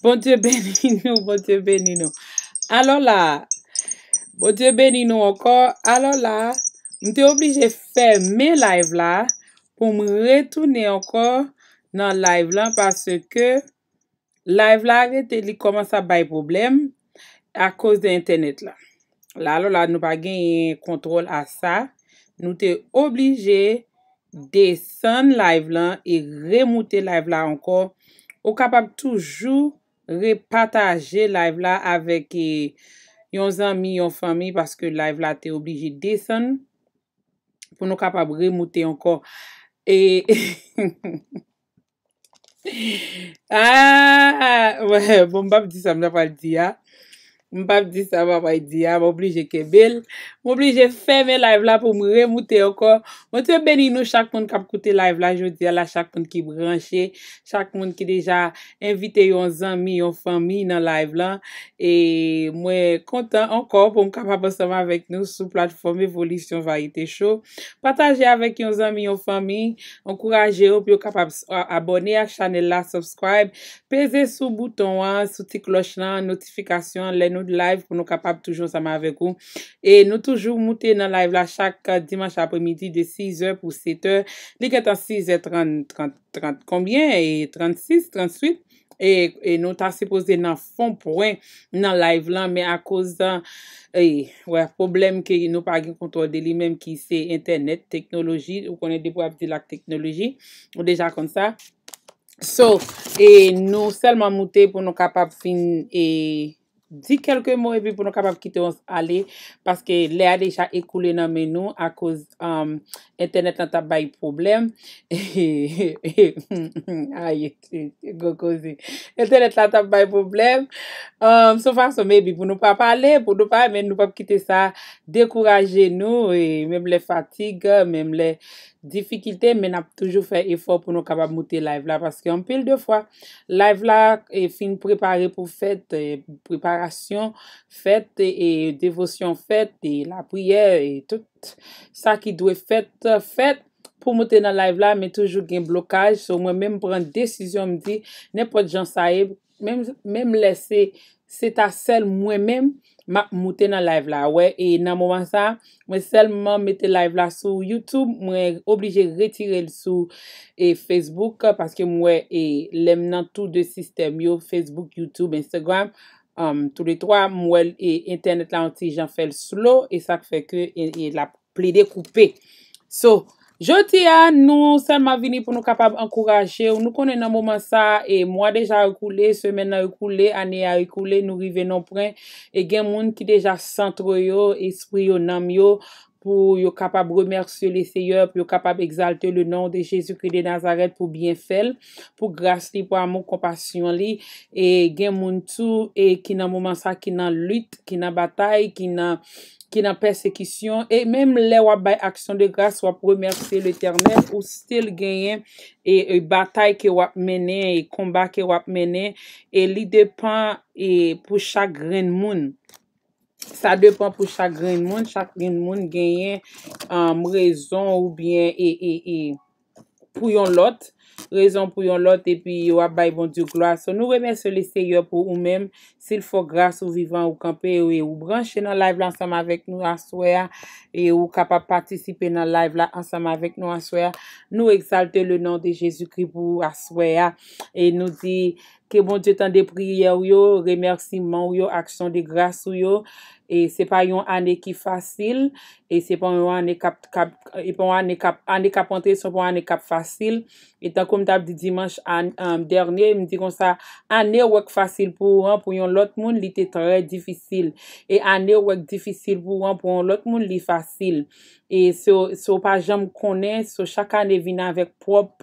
Bon dieu ben inou, bon dieu ben inou. Alon la, bon dieu ben inou ankor, alon la, mte oblige fè mè live la, pou m re-toune ankor nan live la, parce ke live la rete li koman sa bay problem a kouse de internet la. Alon la, nou pa gen yon kontrol a sa, nou te oblige desan live la e remoute live la ankor ou kapab toujou repataje live la avèk euh, yon zami, yon fami, paske live la te oblige deson, pou nou kapab remoute yon kor. Aaaa, wè, bon bap di sa mna pal di ya. Mpap di sa mwa mwen di ya, ah, mwen oblije ke bel. Mwen oblije fe men live la pou mwen remoute yo ko. Mwen te beni nou chak moun kap koute live la, joun di ala chak moun ki branche. Chak moun ki deja invite yon zami, yon fami nan live la. E mwen kontan anko pou mwen kap aposama vek nou sou platform Evolisyon Varite Show. Pataje avek yon zami, yon fami. Onkouraje yo, pi yo kap ap abone ak chanel la, subscribe. Peze sou bouton an, sou ti kloch nan, notifikasyon lè nou. nou de live pou nou kapap toujou sa ma avek ou. E nou toujou moute nan live la chak dimans apre midi de 6 ou 7 ou 7 ou. Li ketan 6 ou 36, 38, e nou ta se pose nan fon pouwen nan live lan, me a kozan, e, wè, problem ki nou pa agi kontro de li, menm ki se internet, teknologi, ou konen debo ap di la teknologi, ou deja kon sa. So, e nou selman moute pou nou kapap fin e... di kelke mou ebi pou nou kapap kite ons ale, paske le a deja ekoule nan men nou, a koz um, internet la tabay problem, sou fason ebi pou nou pa pale, pou nou pa men nou pap kite sa, dekoraje nou, e, mem le fatigue, mem le... Difikilte men ap toujou fè efor pou nou kapab moutè live la. Paske anpil de fwa. Live la fin prepare pou fèt. Preparasyon fèt. E devosyon fèt. E la prière. E tout sa ki dwe fèt. Fèt pou moutè nan live la. Men toujou gen blokaj. Sou mwen men mpren decizyon mdi. Nèpote jan sa e. Men mlesè. Se ta sel mwen men mwen. Ma mouten nan live la, wè, e nan mouman sa, mwen selman mette live la sou YouTube, mwen oblije retirel sou e, Facebook, paske mwen e, lèm nan tout de sistem yo, Facebook, YouTube, Instagram, tout le 3, mwen e, internet la an ti jan fèl slow, e sa fèk e la pli de koupe. So... Jotia, nou san ma vini pou nou kapab ankoraje, ou nou konen nan mouman sa e mwa deja rekoule, semena rekoule, ane ya rekoule, nou rivenon pren, e gen moun ki deja santroyo, espriyo namyo, pou yo kapab remersye le seyo, pou yo kapab exalte le nan de Jezu ki de Nazaret pou bien fel, pou grase li pou amon kompasyon li, e gen moun tou, e ki nan mouman sa, ki nan lut, ki nan batay, ki nan persekisyon, e menm le wap bay aksyon de grase wap remersye le termen, ou stil genyen, e batay ki wap mene, e komba ki wap mene, e li depan pou chak ren moun. Sa depan pou chak rin moun, chak rin moun genyen m um, rezon ou bien e, e, e pou yon lot, rezon pou yon lot e pi yo abay bon du gloa. So nou remen se lese yo pou ou men, sil fo grase ou vivan ou kampe ou e, branche nan live la ansama vek nou aswea. Ou kapap patisipe nan live la ansama vek nou aswea. Nou exalte le nan de Jezu Kripou aswea. E nou di... ke bon djetan de priye ou yo, remersi man ou yo, aksyon de gras ou yo, se pa yon ane ki fasil, se pa yon ane kap antre, se pa yon ane kap fasil, etan kom tab di dimanj an euh, derne, mi di kon sa, ane wak fasil pou an, pou yon lot moun li te trèd difisil, e ane wak difisil pou an, pou yon lot moun li fasil, e so pa jom konen, so chaka ane vina avèk prop,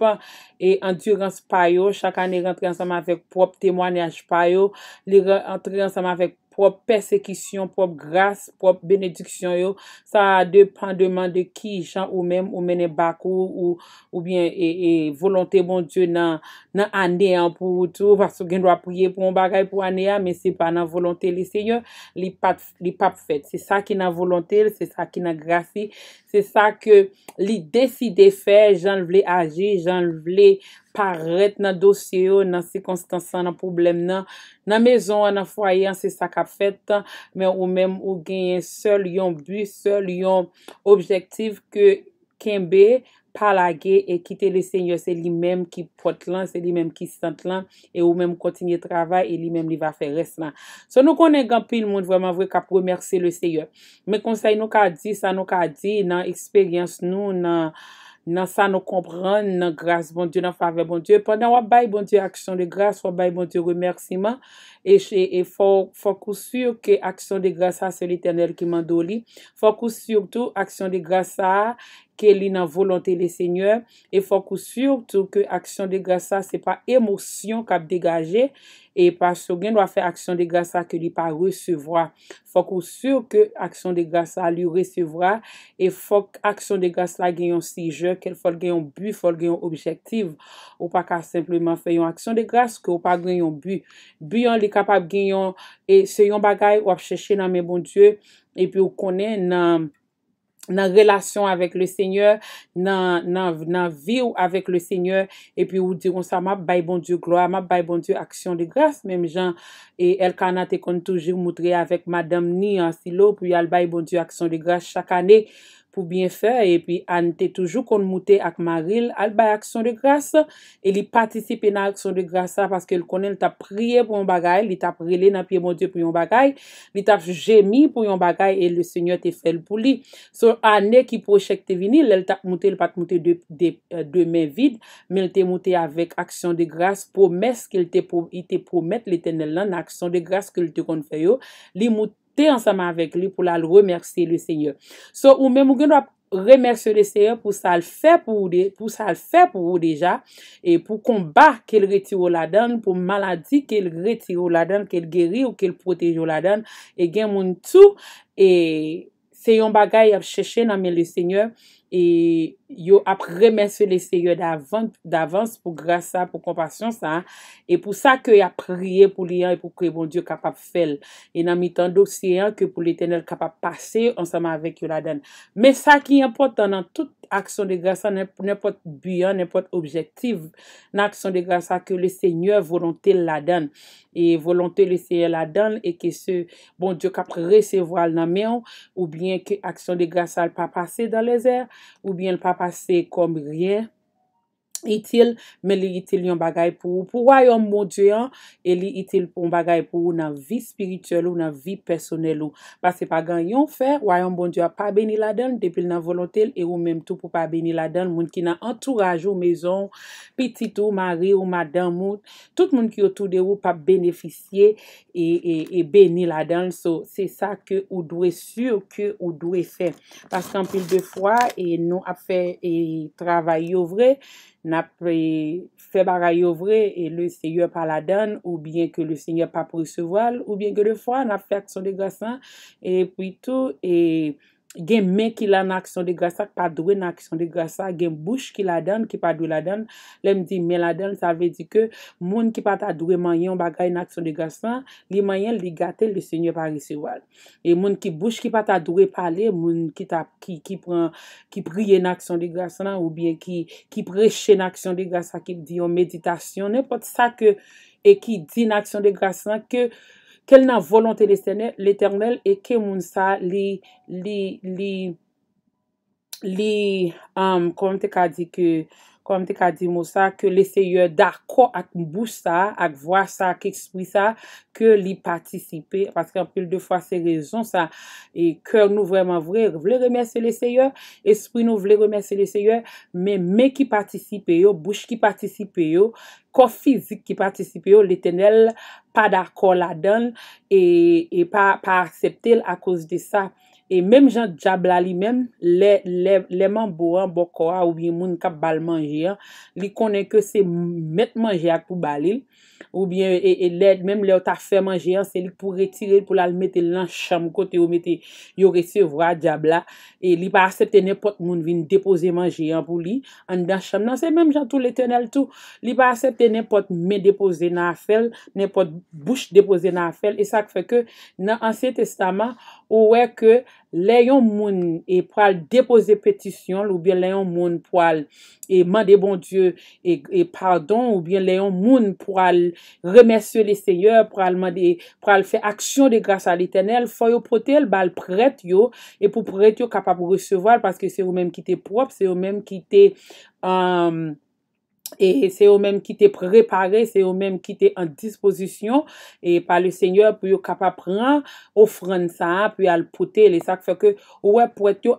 e endurance payo, chaka ane rentre ansam avèk prop, prop temwanyanj pa yo, li rentre ansama vek prop persekisyon, prop grase, prop benediksyon yo, sa depandeman de ki yi chan ou men, ou men e bak ou, ou bien e volonté bon Diyo nan aneyan pou tou, pasou gen dwa priye pou mou bagay pou aneyan, men se pa nan volonté li seyo, li pap fèt, se sa ki nan volonté, se sa ki nan grase, se sa ke li deside fè, jan vle age, jan vle... paret nan dosye yo, nan sikonstansan, nan problem nan, nan mezon, nan fwayan, se sa ka fet, men ou men ou genyen sol yon bu, sol yon objektiv, ke kenbe, palage, e kite le seyo, se li men ki pot lan, se li men ki sant lan, e ou men kontinye travay, e li men li va fe resman. Se nou konen gampil moun, vweman vwe ka premerse le seyo. Me konsey nou ka di, sa nou ka di, nan eksperyans nou, nan... nan sa nou kompren nan grase bon Diyo, nan fave bon Diyo. Pwè nan wabay bon Diyo aksyon de grase, wabay bon Diyo remersi man, e fòkous sur ke aksyon de grase a se l'Eternel ki mandoli, fòkous sur tou aksyon de grase a, ke li nan volante le seigneur, e fok ou sur, tou ke aksyon de grasa, se pa emosyon kap degaje, e pa sou gen nou a fe aksyon de grasa, ke li pa resevwa. Fok ou sur, ke aksyon de grasa li resevwa, e fok aksyon de grasa la genyon sije, ke fol genyon bu, fol genyon objektiv, ou pa ka simplement fe yon aksyon de grasa, ke ou pa genyon bu. Bu yon li kapap genyon, e se yon bagay, ou ap cheshe nan men bon dieu, e pi ou konen nan... nan relasyon avèk le seigneur, nan viw avèk le seigneur, epi ou diron sa, ma baybon diyo gloa, ma baybon diyo aksyon de grase, menm jan, e el ka nan te kontoujir moutre avèk madame ni, an silo, pi al baybon diyo aksyon de grase chak ane, pou bin fè, e pi an te toujou kon moutè ak maril, al bay aksyon de grase, e li patisipe nan aksyon de grase la, paske l konen ta priye pou yon bagay, li ta prile nan piye moutye pou yon bagay, li ta jemi pou yon bagay, e le seigne te fèl pou li. So anè ki projekte vinil, el ta moutè, l pat moutè de euh, men vide, men te moutè avèk aksyon de grase, promès ki l te promet, l te nè lan aksyon de grase ki l te kon fè yo, li moutè, anseman avèk li pou lal remersi le seigneur. So ou mè mou gen wap remersi le seigneur pou sal fè pou ou deja e pou komba kel reti ou la den, pou maladi kel reti ou la den, kel geri ou kel proteji ou la den e gen moun tou se yon bagay ap chèche nanmen le seigneur E yo apre men se lese yo davans pou grasa pou kompasyon sa e pou sa ke yo apriye pou liyan e pou kre bon diyo kapap fel e nan mitan dosyen ke pou li tenel kapap pase ansama avek yo la den men sa ki yon potan nan tout aksyon de grasa nan pot buyan nan pot objektiv nan aksyon de grasa ke le seigneur volontel bon la den e volontel leseye la den e ke se bon diyo kapre resevo al nan men ou bien ke aksyon de grasa al pa pase dan le zèr Ou byen l papa se kom rye. itil, men li itil yon bagay pou ou. Pou wa yon moun diyon, e li itil pou m bagay pou ou nan vi spirituel ou nan vi personel ou. Pase pa gan yon fe, wa yon moun diyon pa beni la den, depil nan volontel, e ou menm tou pou pa beni la den, moun ki nan entourage ou mezon, pitit ou mari ou madan moun, tout moun ki otou de ou pa beneficye e beni la den. So, se sa ke ou dwe sur ke ou dwe fe. Pase kan pil de fwa, e nou ap fe e travay yo vre, nap pre fe baray yo vre, e le se yon pa la dan, ou bien ke le se yon pa pre se wal, ou bien ke le fwa, nap pek son de gwa san, e pou itou, e... Gen men ki la nan aksyon de grasa, ki pa dwe nan aksyon de grasa, gen bouch ki la den, ki pa dwe la den, lem di men la den, sa ve di ke, moun ki pa ta dwe manyon bagay nan aksyon de grasa, li manyon li gate le seigne parisiwal. E moun ki bouch ki pa ta dwe pale, moun ki priye nan aksyon de grasa nan, ou bien ki preche nan aksyon de grasa, ki di yo meditasyon, ne pot sa ke, e ki di nan aksyon de grasa nan, ke... kel nan volante l'Eternel e ke moun sa li... li... li... konm te ka di ke... kom te ka di mou sa, ke leseye darko ak mbou sa, ak vwa sa, ak ekspri sa, ke li patisipe, paske anpil de fwa se rezon sa, e kèr nou vwèman vwè, vwè remerse leseye, espri nou vwè remerse leseye, men me ki patisipe yo, bouch ki patisipe yo, kon fizik ki patisipe yo, le tenel pa darko la den, e, e pa akseptel a kouz de sa, E menm jan djabla li menm, le man bo an bokor an, ou bien moun kap bal manje an, li konen ke se met manje ak pou balil, ou bien, e led menm le otak fe manje an, se li pou retire, pou la l mette lan chanm, kote ou mette yorese vwa djabla, e li pa asepte nepot moun vin depoze manje an pou li, an dan chanm. Nan se menm jan tou le tenel tou, li pa asepte nepot men depoze nan fel, nepot bouche depoze nan fel, e sa kweke nan ansye testama, ou wek ke, Leyon moun e pral depoze petisyon, oubyen leyon moun pral e mande bon dieu e, e pardon, oubyen leyon moun pral remersye le seyeur, pral mande, pral fe aksyon de grasa litenel, foyo pote el bal pret yo, e pou pret yo kapap receval, paske se ou menm kite prop, se ou menm kite... E se yo mèm ki te prepare, se yo mèm ki te an disposisyon, e pa le sènyò pou yo kapap pran, ou fran sa an, pou al pote, le sak fè ke ou wè pou et yo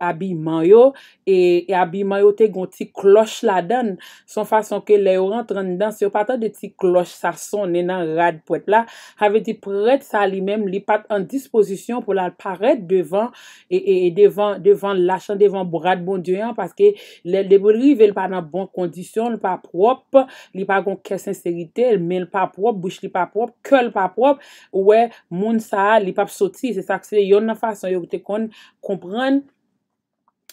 abimanyo, e abimanyo te gon ti kloch la dan, son fason ke le yo rentran dan, se yo patan de ti kloch sa son, nenan rad pou et la, have di prèd sa li mèm li pat an disposisyon pou la parèd devan, e devan lachan, devan brad bon diyon, paske le bolri vel pa nan bon kondisyon, l pa prop, li pa kon kè senserite, men l pa prop, bouche li pa prop, kè l pa prop, ouè moun sa, li pap soti, se sakse yon nan fason, yon te kon komprenn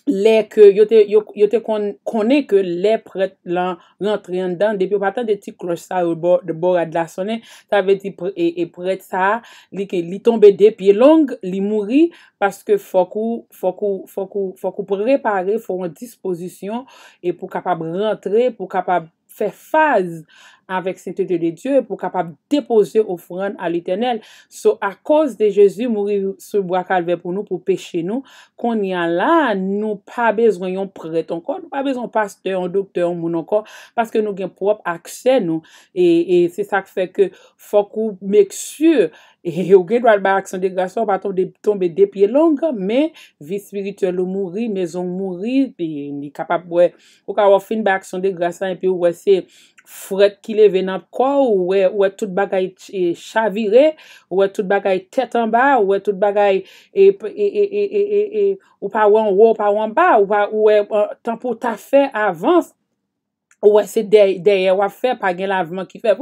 lè ke yote kone ke lè pret lan rentren dan, depi ou patan de ti kloch sa ou de bor ad la sonen, ta veti e, e pret sa, li ke li tombe depi, e long li mouri, paske fokou, fokou, fokou, fokou, pou repare, fokou an disposisyon, e pou kapab rentre, pou kapab fe faze, avek sinte de de Diyo pou kapap depoze ofran al itenel. So, a koz de Jezou mouri sou bwa kalve pou nou pou peche nou, kon yan la, nou pa bezonyon prete ankon, nou pa bezonyon pasteur, an doktor, an moun ankon, paske nou gen prop akse nou. E se sak feke, fok ou meksu, e ou gen dral ba aksyon de grasan, baton de tombe de piye langa, men, vi spirituel ou mouri, mezon mouri, pou ka wafin ba aksyon de grasan, epi ou wese, fred ki le ve nan kwa ou we tout bagay e chavire, ou we tout bagay tetan ba, ou we tout bagay e, e, e, e, e, e, e ou pa wan wo, pa wan ba, ou we tempo ta fe avans, ou wè se dèye wè fè, pa gen la vman ki fè,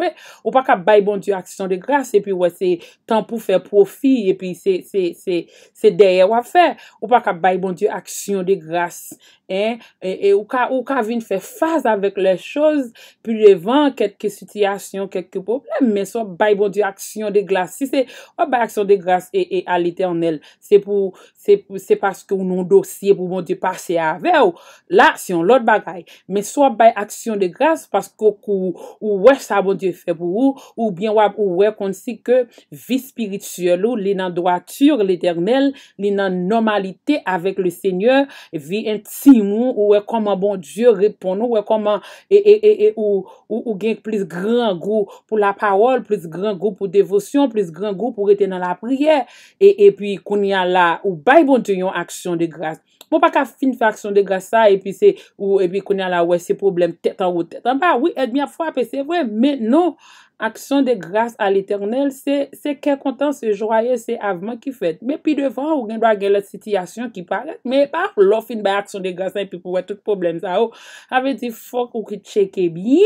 ou pa ka bay bon diyo aksyon de glas, e pi wè se tan pou fè profi, e pi se dèye wè fè, ou pa ka bay bon diyo aksyon de glas, e ou ka vin fè faz avèk lè chòz, pi lè vman ketke sutiasyon, ketke problem, men so bay bon diyo aksyon de glas, si se wè bay aksyon de glas, e alite anel, se pou, se pou, se paske ou nou dosye pou bon diyo pase avè, ou l'aksyon, lòt bagay, men so bay aksyon, de grase, paskou kou ou wè sa bon die fè pou ou, ou bon bien wè ou wè konsi ke vi spirituel ou li nan doature l'eternel li nan normalite avèk le seigneur, vi intimou ou wè koman bon die repon ou wè koman, e, e, e, e, ou ou genk plis gran gou pou la parol, plis gran gou pou devosyon plis gran gou pou rete nan la priè e, e, pi kouni ala ou bay bon te yon aksyon de grase moun pa ka fin fè aksyon de grase sa, e pi se ou, e pi kouni ala wè se problem te tan ou tè tan pa, oui, et mi a fwa, pe se wè, men nou, aksyon de grasse a l'éternel, se ke kontan, se jroye, se avman ki fèt, men pi devan, ou gen do a gen lèt sitiyasyon ki pade, men pa, lòfin bay aksyon de grasse, en pi pou wè tout problem sa, oh. ou, avè di fòk ou ki tchéke bi,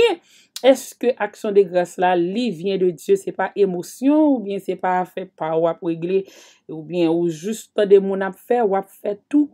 eske aksyon de grasse la, li, vyen de Diyo, se pa emosyon, ou vyen se pa fè, pa wap wègle, ou vyen ou jist, tan de moun ap fè, wap fè tout,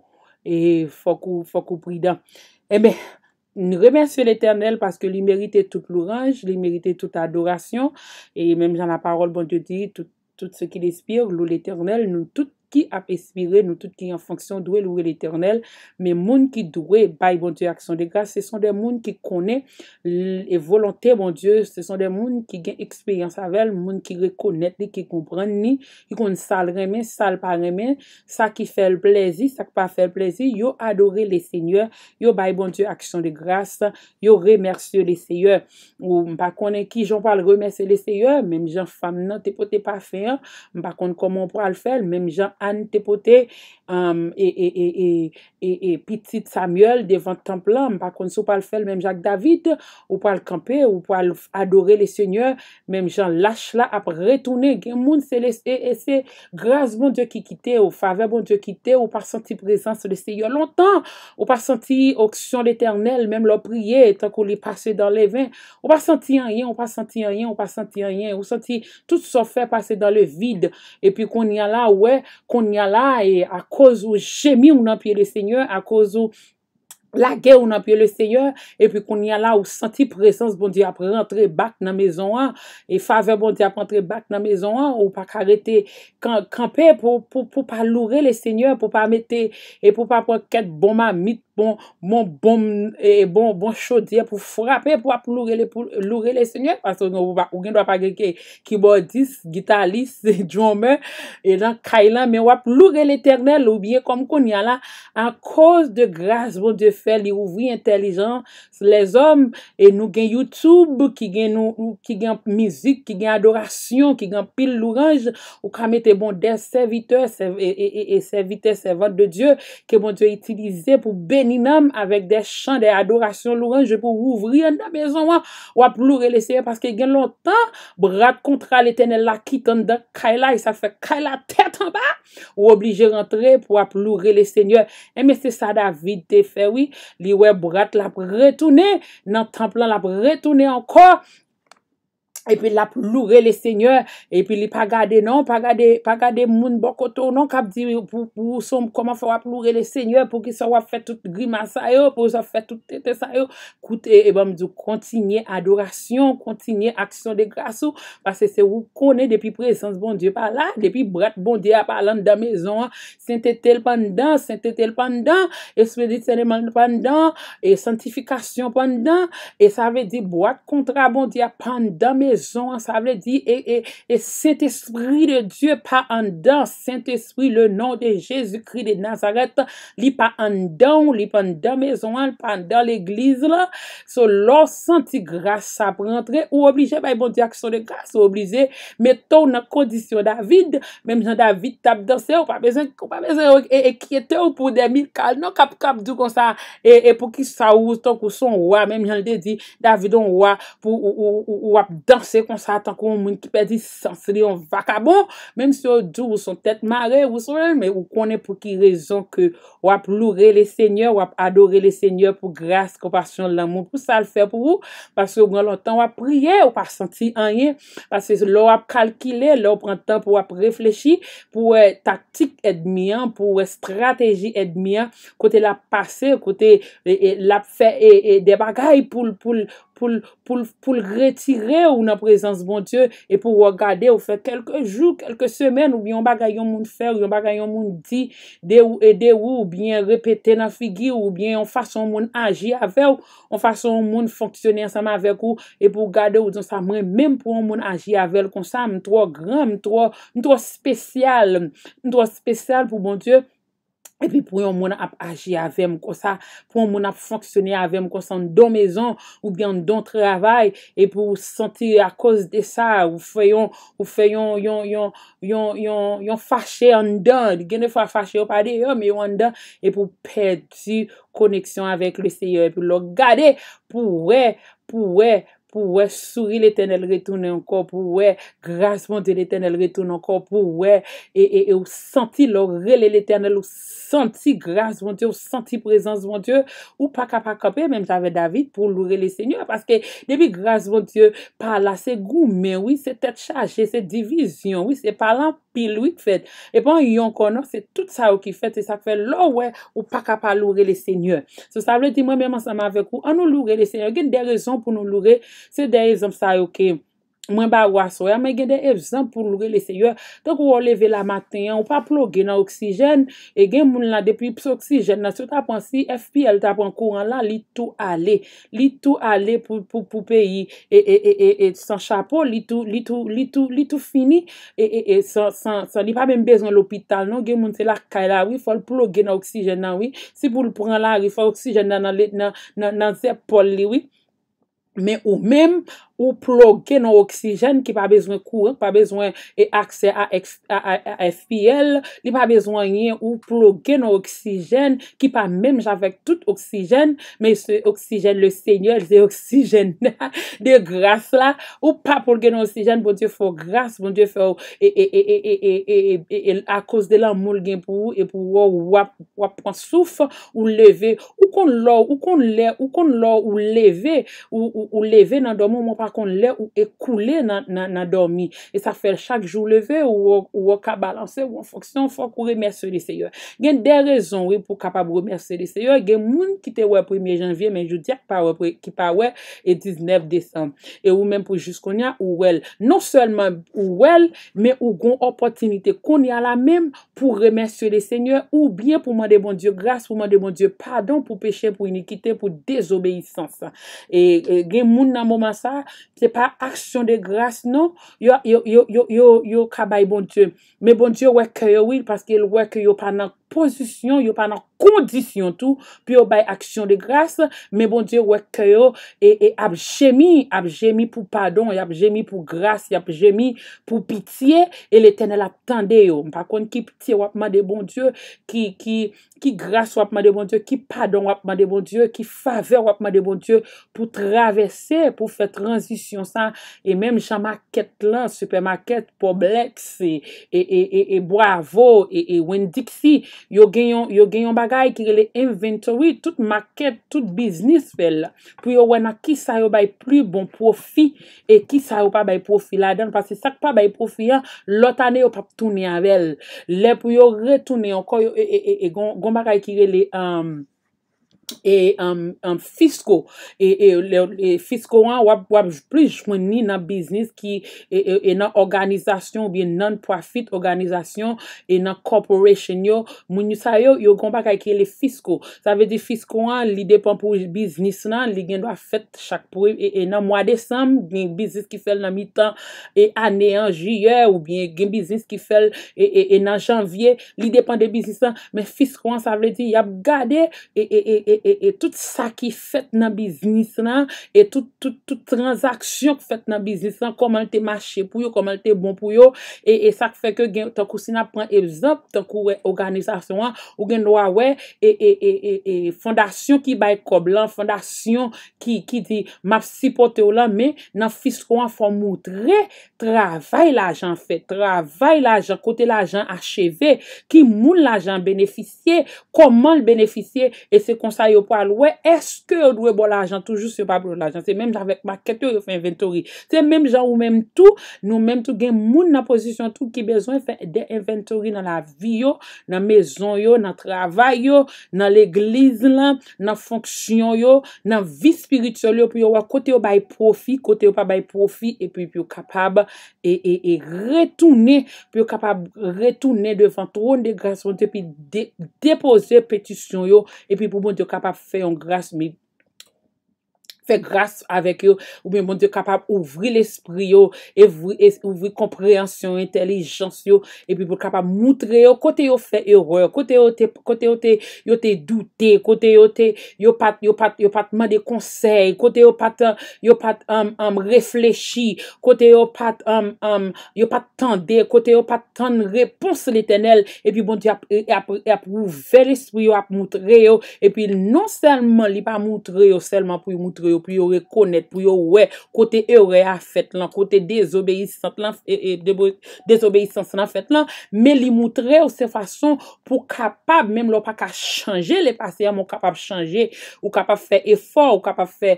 nous remercions l'Éternel parce que lui méritait toute louange, lui méritait toute adoration. Et même dans la parole, bon Dieu dit, tout, ce qu'il inspire, loue l'Éternel, nous toutes ki ap espire nou tout ki yon fonksyon dwe louwe l'eternel, me moun ki dwe, bay bon dieu, aksyon de grase, se son de moun ki kone, e volante, bon dieu, se son de moun ki gen eksperyans avel, moun ki rekonet ni, ki koubran ni, ki kon sal remen, sal pa remen, sa ki fel plezi, sa ki pa fel plezi, yo adore le seigneur, yo bay bon dieu aksyon de grase, yo remersye le seigneur, ou mpa kone ki joun pal remersye le seigneur, mem jan fam nan te pote pa feyon, mpa kone koman pal fel, mem jan Anne Tepote um, et e, e, e, Petit Samuel devant Temple Amba, kon sou pa l'fèl mèm Jacques David, ou pa l'kampè ou pa l'adorer lè Seigneur mèm Jean Lachla ap re-tounè gen moun sè lè sè sè grase bon Dieu ki kite, ou fave bon Dieu kite ou pa senti prezence lè sè yò lontan ou pa senti oksyon l'éternel mèm lò priè etan kon lè passe dan lè vè, ou pa senti an yè ou pa senti an yè, ou pa senti an yè ou senti tout sò fè passe dan lè vide epi kon yè la wè kon nye la e akouz ou jemi ou nan piye le senyo, akouz ou la gen ou nan piye le seigneur, epi kon yal la ou santi presens bon di ap rentre bak nan mezon an, e fave bon di ap rentre bak nan mezon an, ou pa karete kampe pou pa loure le seigneur, pou pa mette, e pou pa pou ket bon mamit, bon bon chodier pou frape, pou ap loure le seigneur, ou gen dwa pa gen ke kibodis, gitalis, djoume, e nan kailan, men wap loure le terne, ou biye kom kon yal la, an koz de grase bon di ap, fè li ouvri intelijans les om, e nou gen Youtube, ki gen mizik, ki gen adorasyon, ki gen pil louranj, ou kamete bon den servite, servite, servote de Diyo, ke bon Diyo itilize pou beninam, avek den chan de adorasyon louranj, pou ouvri an da bezan wap louri leseye, paske gen lontan, brad kontra le tenen lakit eh, an da kaila, e sa fè kaila tèt an ba, ou oblije rentre pou wap louri leseye, e mè se sa da vide te fè wik, Liwe brat lap retoune Nantan plan lap retoune anko epi la ploure le seigneur, epi li pa gade nan, pa gade moun bokotou nan, kap di, pou som, koman fwa ploure le seigneur, pou ki sa wap fwe tout grimasa yo, pou sa fwe tout tete sa yo, koute, e bom di, kontinye adorasyon, kontinye aksyon de graso, pase se wou kone, depi prezons bon die pa bon la, depi bret bon die a palan da mezon, sentetel pandan, sentetel pandan, eswede tseleman pandan, e santifikasyon pandan, e sa ve di, boak kontra bon die a pandan mezon, zon, sa vle di, e Saint-Esprit de Dieu, pa an dan Saint-Esprit, le nan de Jésus-Christ de Nazareth, li pa an dan, li pa an dan, me zon an, pa an dan, l'Eglise la, so lor senti grasa, prantre ou oblije, bay bon diakson de grasa ou oblije, metou nan kondisyon David, menm jan David tap danse ou pa bezan, ou pa bezan, e kietou pou demil kal, nou kap kap du kon sa, e pou ki sa ou tok ou son wap, menm jan de di, David an wap, ou wap dan se kon sa tan kon moun ki pe di sansri an vakabo, menm se ou djou ou son tet mare ou sou lè, men ou kon e pou ki rezon ke wap louré le seigneur, wap adore le seigneur pou grâs, kompasyon, lamoun, pou sal fè pou wou, paske ou gran lontan wap priye ou pas senti anye, paske lò wap kalkile, lò wap prantan pou wap reflechi, pou wè taktik edmian, pou wè strategi edmian, kote la pase kote la fè e debagay pou l'poul pou l retire ou nan prezans bon dieu e pou wagade ou fe kelke jou, kelke semen ou bi yon bagay yon moun fer, yon bagay yon moun di de ou e de ou, ou bi yon repete nan figi ou bi yon fason moun aji avew ou fason moun fonksyoner saman avek ou e pou wagade ou dan saman menm pou moun aji avew kon sa mn tro gran, mn tro spesyal mn tro spesyal pou bon dieu Epi pou yon moun ap aji avem kwa sa, pou yon moun ap fwaksyone avem kwa sa an don mezon ou gen don travay, epi ou santi a koz de sa, ou fe yon fache an dan, gen ne fwa fache ou pa de yon meyon dan, epi ou pedi koneksyon avek le seyo epi ou lo gade pou we, pou we. pou wè, souri l'Eternel retounen ankor, pou wè, grâs mon dieu l'Eternel retounen ankor, pou wè, e ou senti lò, relè l'Eternel, ou senti grâs mon dieu, ou senti prezans mon dieu, ou paka paka pè, mèm javè David, pou loure lè Seigneur, paske, debi grâs mon dieu, pala se goumè, wè, se tet chachè, se divizyon, wè, se palan, pi lwik fet, epan yon kono, se tout sa ou ki fet, se sa fet lo we, ou pa kapa loure le seigneur. Se sa vle di mwen mwen saman vek ou, an nou loure le seigneur, gen de rezon pou nou loure, se de rezon sa ou ki, Mwen ba gwa soya, mwen gen de evzan pou lwe leseywe. Ton kou wole ve la maten, yon pa plogue nan oksijen, e gen moun la depi pso oksijen nan, sou ta pon si FPL ta pon kouran la, li tou ale. Li tou ale pou peyi. E, e, e, e, e, son chapo, li tou, li tou, li tou, li tou fini. E, e, e, e, son, son, son, li pa men bezon l'opital. Non gen moun se la kay la, wifol, plogue nan oksijen nan, wifol. Si pou l'pren la, wifol, oksijen nan, nan, nan, nan, nan, nan, nan, nan, nan, nan, nan, nan, nan, nan, nan, nan, ou plogue nou oksijen ki pa bezwen kou, ou pa bezwen e akse a FPL li pa bezwen yon ou plogue nou oksijen ki pa menm javek tout oksijen, men se oksijen le seigneur de oksijen de gras la, ou pa plogue nou oksijen, bon diyo fò gras bon diyo fò e, e, e, e a kous de lan moul gen pou e pou wap wap pon souf ou leve, ou kon lò ou kon lò, ou leve ou leve nan do moun moun pa kon lè ou ekou lè nan adormi. E sa fèl chak jou leve ou wò ka balanse, wò fòk son fòk ou remersye de seyo. Gen de rezon wè pou kapab remersye de seyo, gen moun kite wè 1e janvye men jou diak pa wè, ki pa wè, e 19 december. E wè mèm pou jusqu'on yè ou wèl. Non selman ou wèl men ou goun opotinite kon yè la mèm pou remersye de seyo ou bien pou mande bon Diyo gras, pou mande bon Diyo padon pou peche pou inikite pou désobeysans. Gen moun nan mouman sa, Se pa aksyon de gras nou, yo kabay bonti. Me bonti yo weke yo wil, paske yo weke yo panak. Pozisyon yo pa nan kondisyon tou Pi yo bay aksyon de grase Me bon Diyo wek kayo e, e ap jemi, ap jemi pou padon E ap jemi pou grase, e ap jemi pou pitiye E le tenel ap tende yo Par kon ki pitiye wapman de bon Diyo Ki grase wapman de bon Diyo Ki padon wapman de bon Diyo Ki fave wapman de bon Diyo Pou travesse, pou fe transisyon sa E menm chanmaket lan Supermaket, pobleks E boavo E, e, e wendiksi Yo gen yon bagay ki re le inventory, tout market, tout business vel. Pou yo wena ki sa yo bayi pli bon profi e ki sa yo pa bayi profi la den. Pase sak pa bayi profi ya, lot ane yo pap toune ya vel. Le pou yo re toune yon kon yo e, e, e, e gon bagay ki re le... Um, fisko. E um, um, fisko e, e, e, an, wap plij mweni nan biznis ki e nan organizasyon ou bien non-profit organizasyon e nan korporasyon yo. Mweni sa yo, yo kompa kakye le fisko. Sa ve di fisko an, li depan pou biznis nan, li gen do a fet chakpou e nan mwa desam, gen biznis ki fel nan mitan, e ane an juye, ou bien gen biznis ki fel e nan janvye, li depan de biznis nan, men fisko an, sa ve di yap gade, e tout sa ki fèt nan biznis lan et tout transaksyon fèt nan biznis lan, koman lte mache pou yo, koman lte bon pou yo et sak fè ke gen, tankou si nan pren elzap, tankou wè organizasyon wè, ou gen doa wè fondasyon ki bay koblan fondasyon ki di map sipote ou lan, men nan fiskou an fò moutre, travay l'ajan fèt, travay l'ajan kote l'ajan achevé, ki moun l'ajan benefisye, koman l'benefisye, et se konsa yo pou alwe, eske yo dwe bo la ajan toujous yo pa bo la ajan, se menm jan vek maket yo yo fe inventori, se menm jan ou menm tou, nou menm tou gen moun nan posisyon tou ki bezwen fe de inventori nan la vi yo, nan mezon yo, nan travay yo, nan l'egliz lan, nan fonksyon yo, nan vi spiritual yo pou yo wakote yo bay profi, kote yo pa bay profi, epi pou yo kapab e retoune pou yo kapab retoune devan troun de gransonte, epi depose petisyon yo, epi pou moun yo kapap fe yon gras fè grâs avèk yo, ou mè moun diyo kapap ouvri l'espri yo, ouvri kompreansyon, intelijans yo, epi moun kapap moutre yo, kote yo fè erò, kote yo te doutè, kote yo te yo patman de konsey, kote yo pat yo pat reflechi, kote yo pat yo pat tande, kote yo pat tande repons l'etennel, epi moun diyo ap vè l'espri yo ap moutre um, um, yo, um, epi non selman li pa moutre yo, selman pou moutre yo, pou yo rekonet, pou yo we, kote ewe a fet lan, kote dezobeis san sanan fet lan, e, e, me li moutre ou se fason pou kapab, mem lopak a chanje, le pasey amon kapab chanje, ou kapab fe efor, ou kapab fe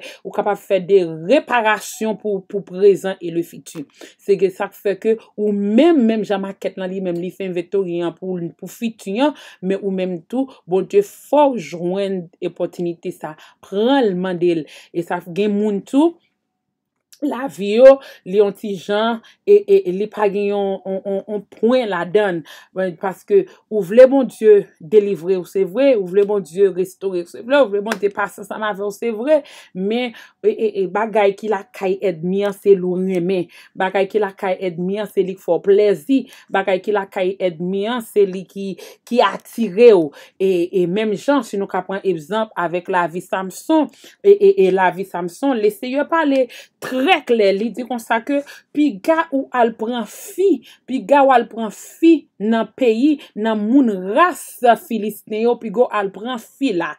de reparasyon pou prezan e le fitu. Sege sak fe ke ou mem, mem jama ket lan li, mem li fe mveto riyan pou fitu yon, men ou mem tou, bon te fok jwen epotinite sa, pren lman del, e saf gen moun tou la vi yo, li yon ti jan e, e, e li pagin yon pouen la dan ou vle bon diyo delivre ou se vwe, ou vle bon diyo restore ou se vwe, ou vle bon diyo passe san avyo ou se vwe, men bagay ki la kay edmian se lou neme, bagay ki la kay edmian se li fwo plezi, bagay ki la kay edmian se li ki ki atire ou, e menm jan, si nou ka pran ebzanp avek la vi samson, e la vi samson, lese yo pale tri Rèk lè, li di kon sa ke, pi ga ou al pran fi, pi ga ou al pran fi nan peyi, nan moun rase filisneyo, pi go al pran fi la.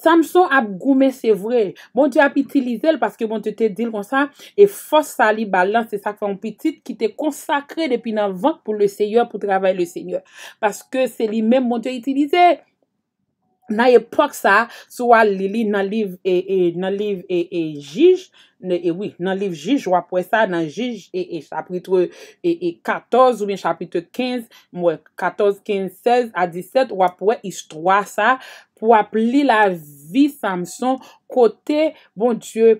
Samso ap goume se vre, moun di ap itilize l, paske moun di te dil kon sa, e fos sa li balans se sakran petit ki te konsakre depi nan vank pou le seyyur, pou travay le seyyur. Paske se li men moun di a itilize l. Na epok sa, sou a li li nan liv e, e, e, e jij, nan liv jij wapwe sa nan jij e 14 ou en chapitre 15, mwen 14, 15, 16, 17 wapwe istwa sa pou ap li la vi Samson kote bon Diyo.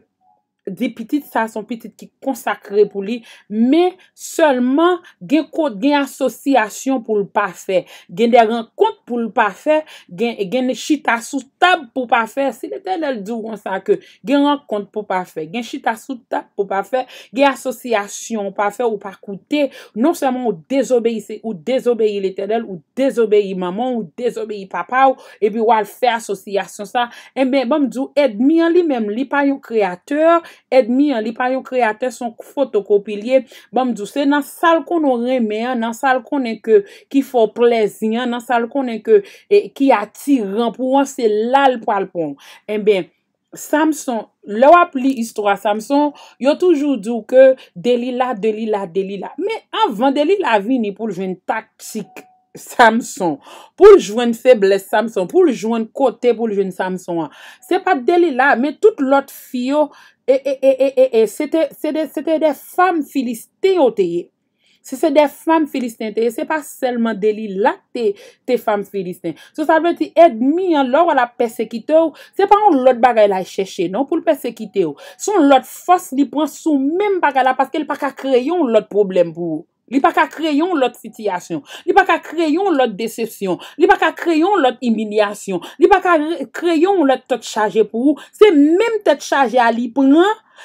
Di pitit, sa son pitit ki konsakre pou li. Me, selman, gen kote, gen asosyasyon pou l pa fe. Gen de renkont pou l pa fe. Gen, gen ne chita sou tab pou l pa fe. Se le tenel djou kon sa ke. Gen renkont pou l pa fe. Gen chita sou tab pou l pa fe. Gen asosyasyon pou l pa fe ou pa koute. Non selman ou dezobeyi se, ou dezobeyi le tenel. Ou dezobeyi maman, ou dezobeyi papa ou. Ebi wale fe asosyasyon sa. Ebe, eh bom djou, edmian li mem li pa yon kreator. Edmi, li pa yo kreatè son fotokopilye, bamdouse nan sal konon remè, nan sal konen ke ki fò plezyan, nan sal konen ke e, ki atiran, pou an se lal palpon. En eh ben, Samson, lò ap li istora Samson, yo toujou djou ke deli la, deli la, deli la, men avan deli la vi ni pou jen taktik. Samson, pou l jwen feble Samson, pou l jwen kote pou l jwen Samson an, se pa deli la, me tout lot fiyo, e, e, e, e, e, e, se te, se te de fam filistin te ye, se se de fam filistin te ye, se pa selman deli la te, te fam filistin. Se sa ve ti edmi an, lor a la persekite ou, se pa an lot bagay la cheche, non, pou l persekite ou, son lot fos li pon sou men bagay la, paske l pa ka kreyon lot problem pou ou. Li pa ka kreyon lot fityasyon, li pa ka kreyon lot decepsyon, li pa ka kreyon lot imilyasyon, li pa ka kreyon lot tot chaje pou ou, se menm tot chaje a li pran,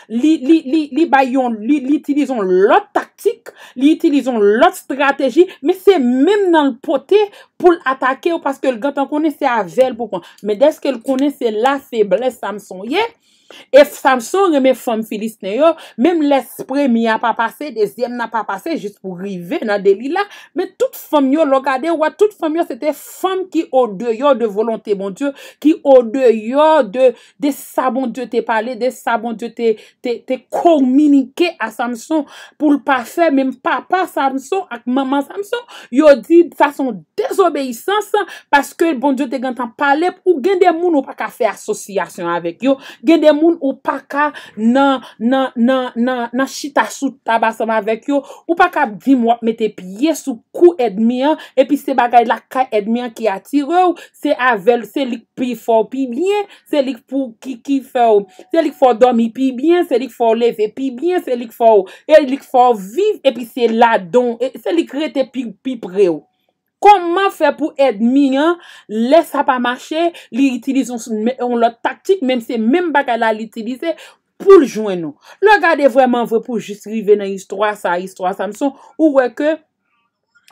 li bayon, li itilizon lot taktik, li itilizon lot strateji, menm se menm nan potè pou l'atake ou paske l gata konese a vel pou kon, menm deske l konese la se blè samsonye, et Samson remè fòm filis nè yo mèm l'esprè mi a pa pase dezièm na pa pase jist pou rive nan deli la, mèm tout fòm yo lo gade, wè tout fòm yo sè te fòm ki ode yo de volonté bon dieu ki ode yo de de sa bon dieu te pale, de sa bon dieu te komunike a Samson pou l'pase mèm papa Samson ak maman Samson yo di fason désobeyisans parce ke bon dieu te gantan pale pou gen de moun ou pa ka fè asosiyasyon avèk yo, gen de moun ou paka nan chita sou tabasama vek yo, ou paka dim wap mette piye sou kou edmian, epi se bagay la kak edmian ki atire yo, se avel, se lik pi fo, pi bien, se lik pou kiki fo, se lik fo domi pi bien, se lik fo leve pi bien, se lik fo, e lik fo viv, epi se la don, e, se lik rete pi pre yo. Koman fè pou ed miyan, lè sa pa mache, li itilizon lò taktik, mèm se mèm baka la l'itilize pou l'jouen nou. Le gade vwèman vwè pou jistrive nan istroa sa, istroa Samson, ou wèkè,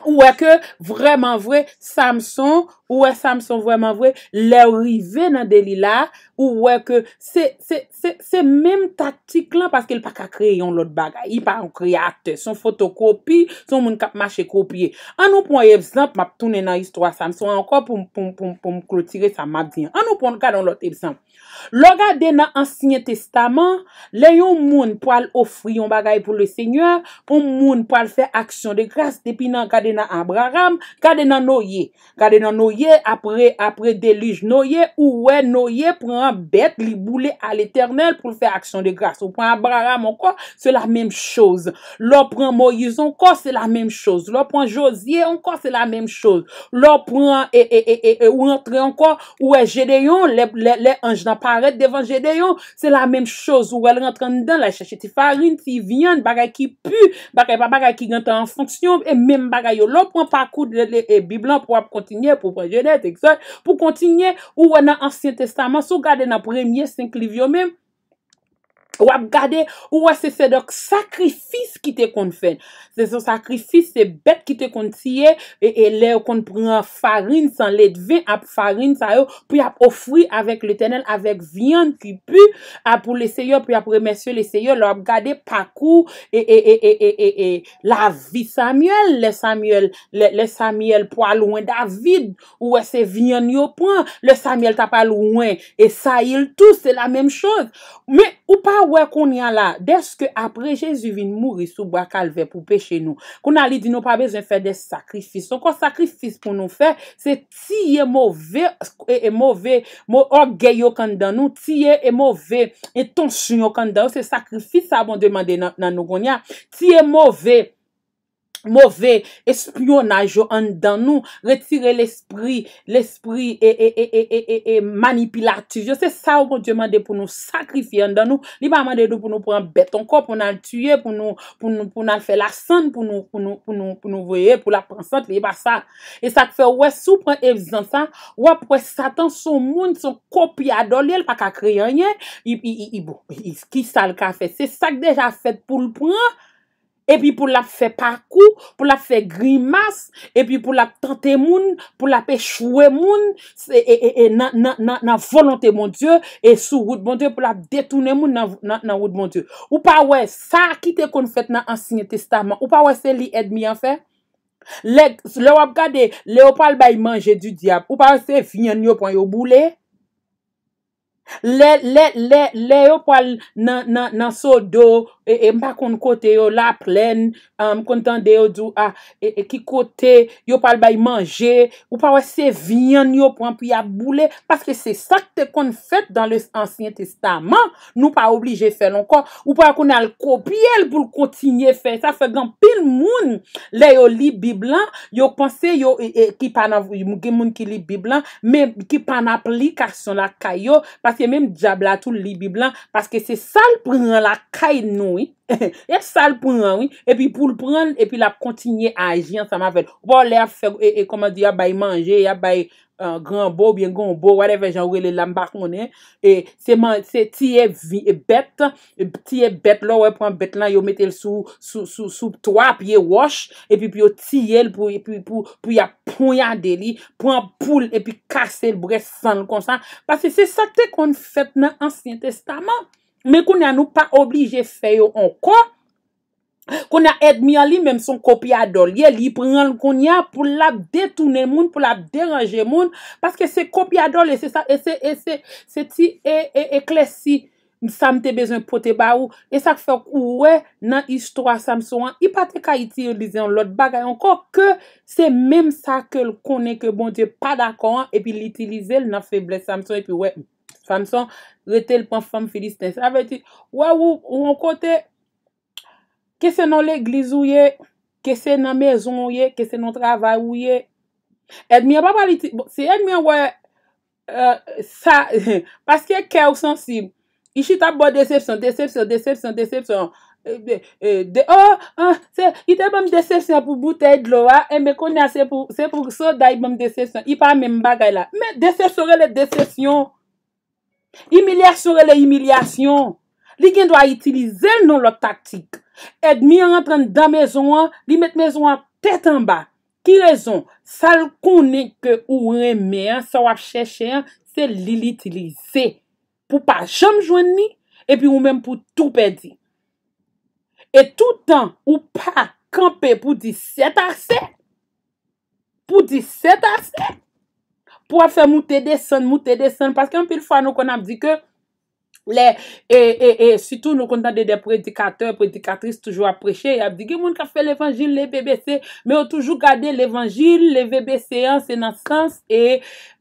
ou wèkè, vwèman vwè, Samson... Ouwe Samson vweman vwe Le rive nan deli la Ouwe ke se Se mem taktik la Paske el pa ka kre yon lot bagay Son fotokopi Son moun kap mache kopye An nou pon evzant Map toune nan histwa Samson An nou pon kade yon lot evzant Lo gade nan ansinye testament Le yon moun pou al ofri yon bagay Pou le seigneur Pou moun pou al fe aksyon de kras Depi nan gade nan Abraham Gade nan Noye apre delij noye ou we noye pran bet li boule al eternel pou fe aksyon de grase. Ou pran Abraham anko, se la mem chose. Lo pran Moïse anko, se la mem chose. Lo pran Josie anko, se la mem chose. Lo pran, e, e, e, e, e, ou rentre anko, ou e Gedeon, le anj na paret devan Gedeon, se la mem chose. Ou el rentre an dan la chache ti farin, ti vinyan, bagay ki pu, bagay pa bagay ki gante an fonksyon e mem bagay yo. Lo pran pa kou le biblan pou ap kontinye pou pre genetik se, pou kontinye ou wè nan ansyen testaman, sou gade nan premye senkliv yo mèm. Ou ap gade, ou wè se se dok sakrifis ki te kon fèd. Se se sakrifis, se bet ki te kon siye, e, e le kon pren farin san ledve, ap farin sa yo, pou ap ofri avèk le tenel, avèk vyan ki pu, ap pou les seyo, pou ap remesye les seyo, lò ap gade pakou, e, e, e, e, e, e, e, la vi Samuel, le Samuel, le Samuel po alouen David, ou wè se vyan yo pon, le Samuel ta palouen, e sa il tou, se la menm chon, mè, Ou pa wè kon ya la, deske apre Jezu vin mouri sou bwa kalve pou peche nou, kon a li di nou pa bezen fè de sakrifis. Son kon sakrifis pou nou fè, se tiye mouve, e, e mouve, mou orge yo kanda nou, tiye e mouve, etonsyo kanda nou, se sakrifis sa bon demande nan nou kon ya, tiye mouve. Mouve espionaj yo an dan nou. Retire l'espri. L'espri e manipilatif. Je se sa ou kon diyo mande pou nou sakrifye an dan nou. Li pa mande dou pou nou pran beton ko. Poun al tuye. Poun al fe la san. Poun nou vweye. Poun la pran san. Li pa sa. E sa te fe wè sou pran e vizan sa. Wè pouè satan sou moun. Sou kopi adol yel. Pak a kreye an ye. I bo. Ki sa l ka fe. Se sak deja fet pou l pran. epi pou lap fe parkou, pou lap fe grimas, epi pou lap tante moun, pou lap pe choue moun, nan volante moun Diyo, e sou wout moun Diyo, pou lap detoune moun nan wout moun Diyo. Ou pa wè, sa ki te kon fèt nan ansinye testaman, ou pa wè se li edmi an fè? Le wap gade, le wap al bay manje du diyap, ou pa wè se finyan nyo pon yo boule? le yo pal nan so do, e, e mpa kon kote yo la plen, kon tande yo diwa, e, e ki kote, yo pal bay manje, ou pa wese vinyan yo, pou anpuy ap boulè, paske se sakte kon fet dan le ansyen testaman, nou pa oblije fel ankon, ou pa kon al kopye, el pou kontinye fel, sa fegan pil moun, le yo li biblan, yo konse yo, e, ki pan avou, mge moun ki li biblan, me ki pan aplikasyon la kayo, paske, se menm diabla tou libi blan, paske se sal pran la kay noui, E sal pou an, e pi pou l pran, e pi la kontinye euh, a aji an, sa ma ven. Wou pa ole a fe, e koman di, ya bay manje, ya bay granbo, bien gombo, waleve, jan wile lambak mounen. E se tiye bet, tiye bet la, wale pou an bet lan, yo met el soub toa, piye wash, e pi yo tiye l pou ya ponya deli, pou an pou l, e pi kase l bre san l konsan. Pase se sa te kon fèt nan ansyen testaman. Men kou nan nou pa oblije fè yo ankon, kou nan edmian li menm son kopi adol. Ye li prengan kou nyan pou lap detounen moun, pou lap deranje moun, paske se kopi adol e se sa, e se, e se, se ti, e, e, e, e, klesi, msa mte bezon pote ba ou, e sak fok ou we nan istwa samson an, i pati ka iti yo lizen lot bagay ankon, ankon ke se menm sa ke l konen ke bon te pa dakon, e pi li itilize l nan feble samson an, e pi we ou. Famsan, rete l panfam Filistin. Sa ve ti, wawou, ou an kote, kese nan legliz ou ye, kese nan mezon ou ye, kese nan travay ou ye. Edmye wapal iti, bon, se edmye woye, euh, sa, paske kè ou sensib, ishi tap bo decepcion, decepcion, decepcion, decepcion, e, de, e, de, oh, ah, se, ite bom decepcion pou boutèd lo wa, ah, e me konase pou, se pou so da yi bom decepcion, yi pa men bagay la. Men, decepcion, le decepcion, Imilyak soure le imilyasyon, li gen do a itilize nan lot taktik, ed mi an rentran dan mezon an, li met mezon an tet an ba, ki rezon, sal konen ke ou reme an, sa wacheche an, se li itilize, pou pa jom jwenni, epi ou men pou tou pedi. Et toutan ou pa kampe pou di set a set, pou di set a set. pou ap fè moutè de sèn, moutè de sèn, paske anpil fwa nou kon ap di ke, le, e, e, e, sitou nou kon dade de predikater, predikatris toujou ap preche, ap di ke moun ka fè l'evangil, le BBC, mè ou toujou gade l'evangil, le BBC an, se nan sans, e,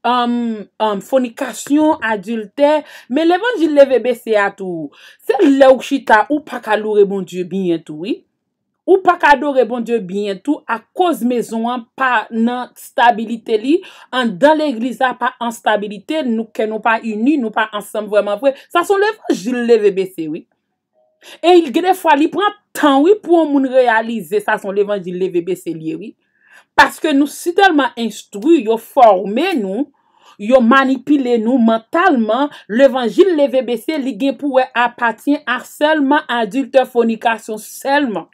am, am, fonikasyon, adultè, mè l'evangil, le BBC atou, se lè ou chita, ou pa kaloure, moun diye binye tou, oui, Ou pa kado rebondye bientou a koz mezon an pa nan stabilite li, an dan l'eglisa pa an stabilite, nou ke nou pa uni, nou pa ansem vwèman pwè. Sa son levangil le VBC, wè. E il genè fwa li pran tan wè pou an moun realize sa son levangil le VBC li, wè. Paske nou si telman instru yo forme nou, yo manipile nou mentalman, levangil le VBC li gen pou wè apatin arselman, adulte, fonikasyon selman.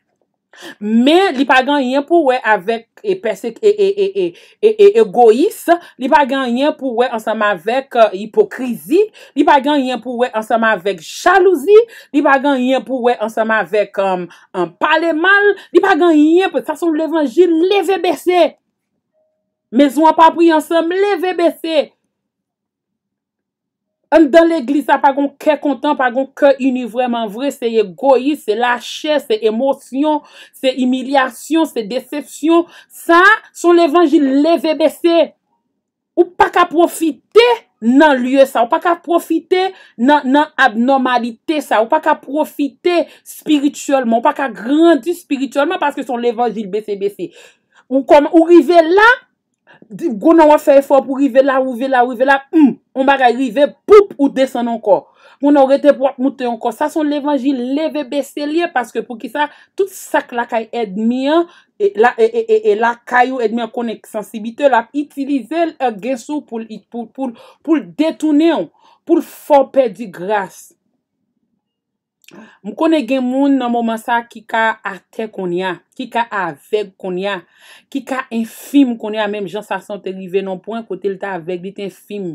Men li pagan yon pou wè avèk e persèk e, e, e, e egoïs, li pagan yon pou wè ansèm avèk hipokrizik, li pagan yon pou wè ansèm avèk chalouzi, li pagan yon pou wè ansèm avèk an um, um, pale mal, li pagan yon pou wè ansèm avèk an pale mal, an dan l'eglisa pa gon kè kontan, pa gon kè inivreman vre, sè egoïs, sè lâchè, sè emosyon, sè imilyasyon, sè decepsyon, sa, son evanjil leve bese, ou pa ka profite nan lye sa, ou pa ka profite nan abnormalite sa, ou pa ka profite spirituèlman, ou pa ka grandis spirituèlman, paske son evanjil bese bese. Ou rive la, Gon anwa fè fò pou rive la, rive la, rive la, m, hmm, on bagay rive, poup, ou desen anko. Moun anwete pou ap moute anko. Sa son l'Evangile leve beselye, paske pou ki sa, tout sak lakay edmian, e lakay ou edmian konen sensibite la, itilize l genso pou detounen, pou fò pedi gras. M konen gen moun nan mouman sa ki ka ate kon ya, ki ka avek kon ya, ki ka enfim kon ya, menm jan sa san te rive nan pou an kote li te avek, li te enfim,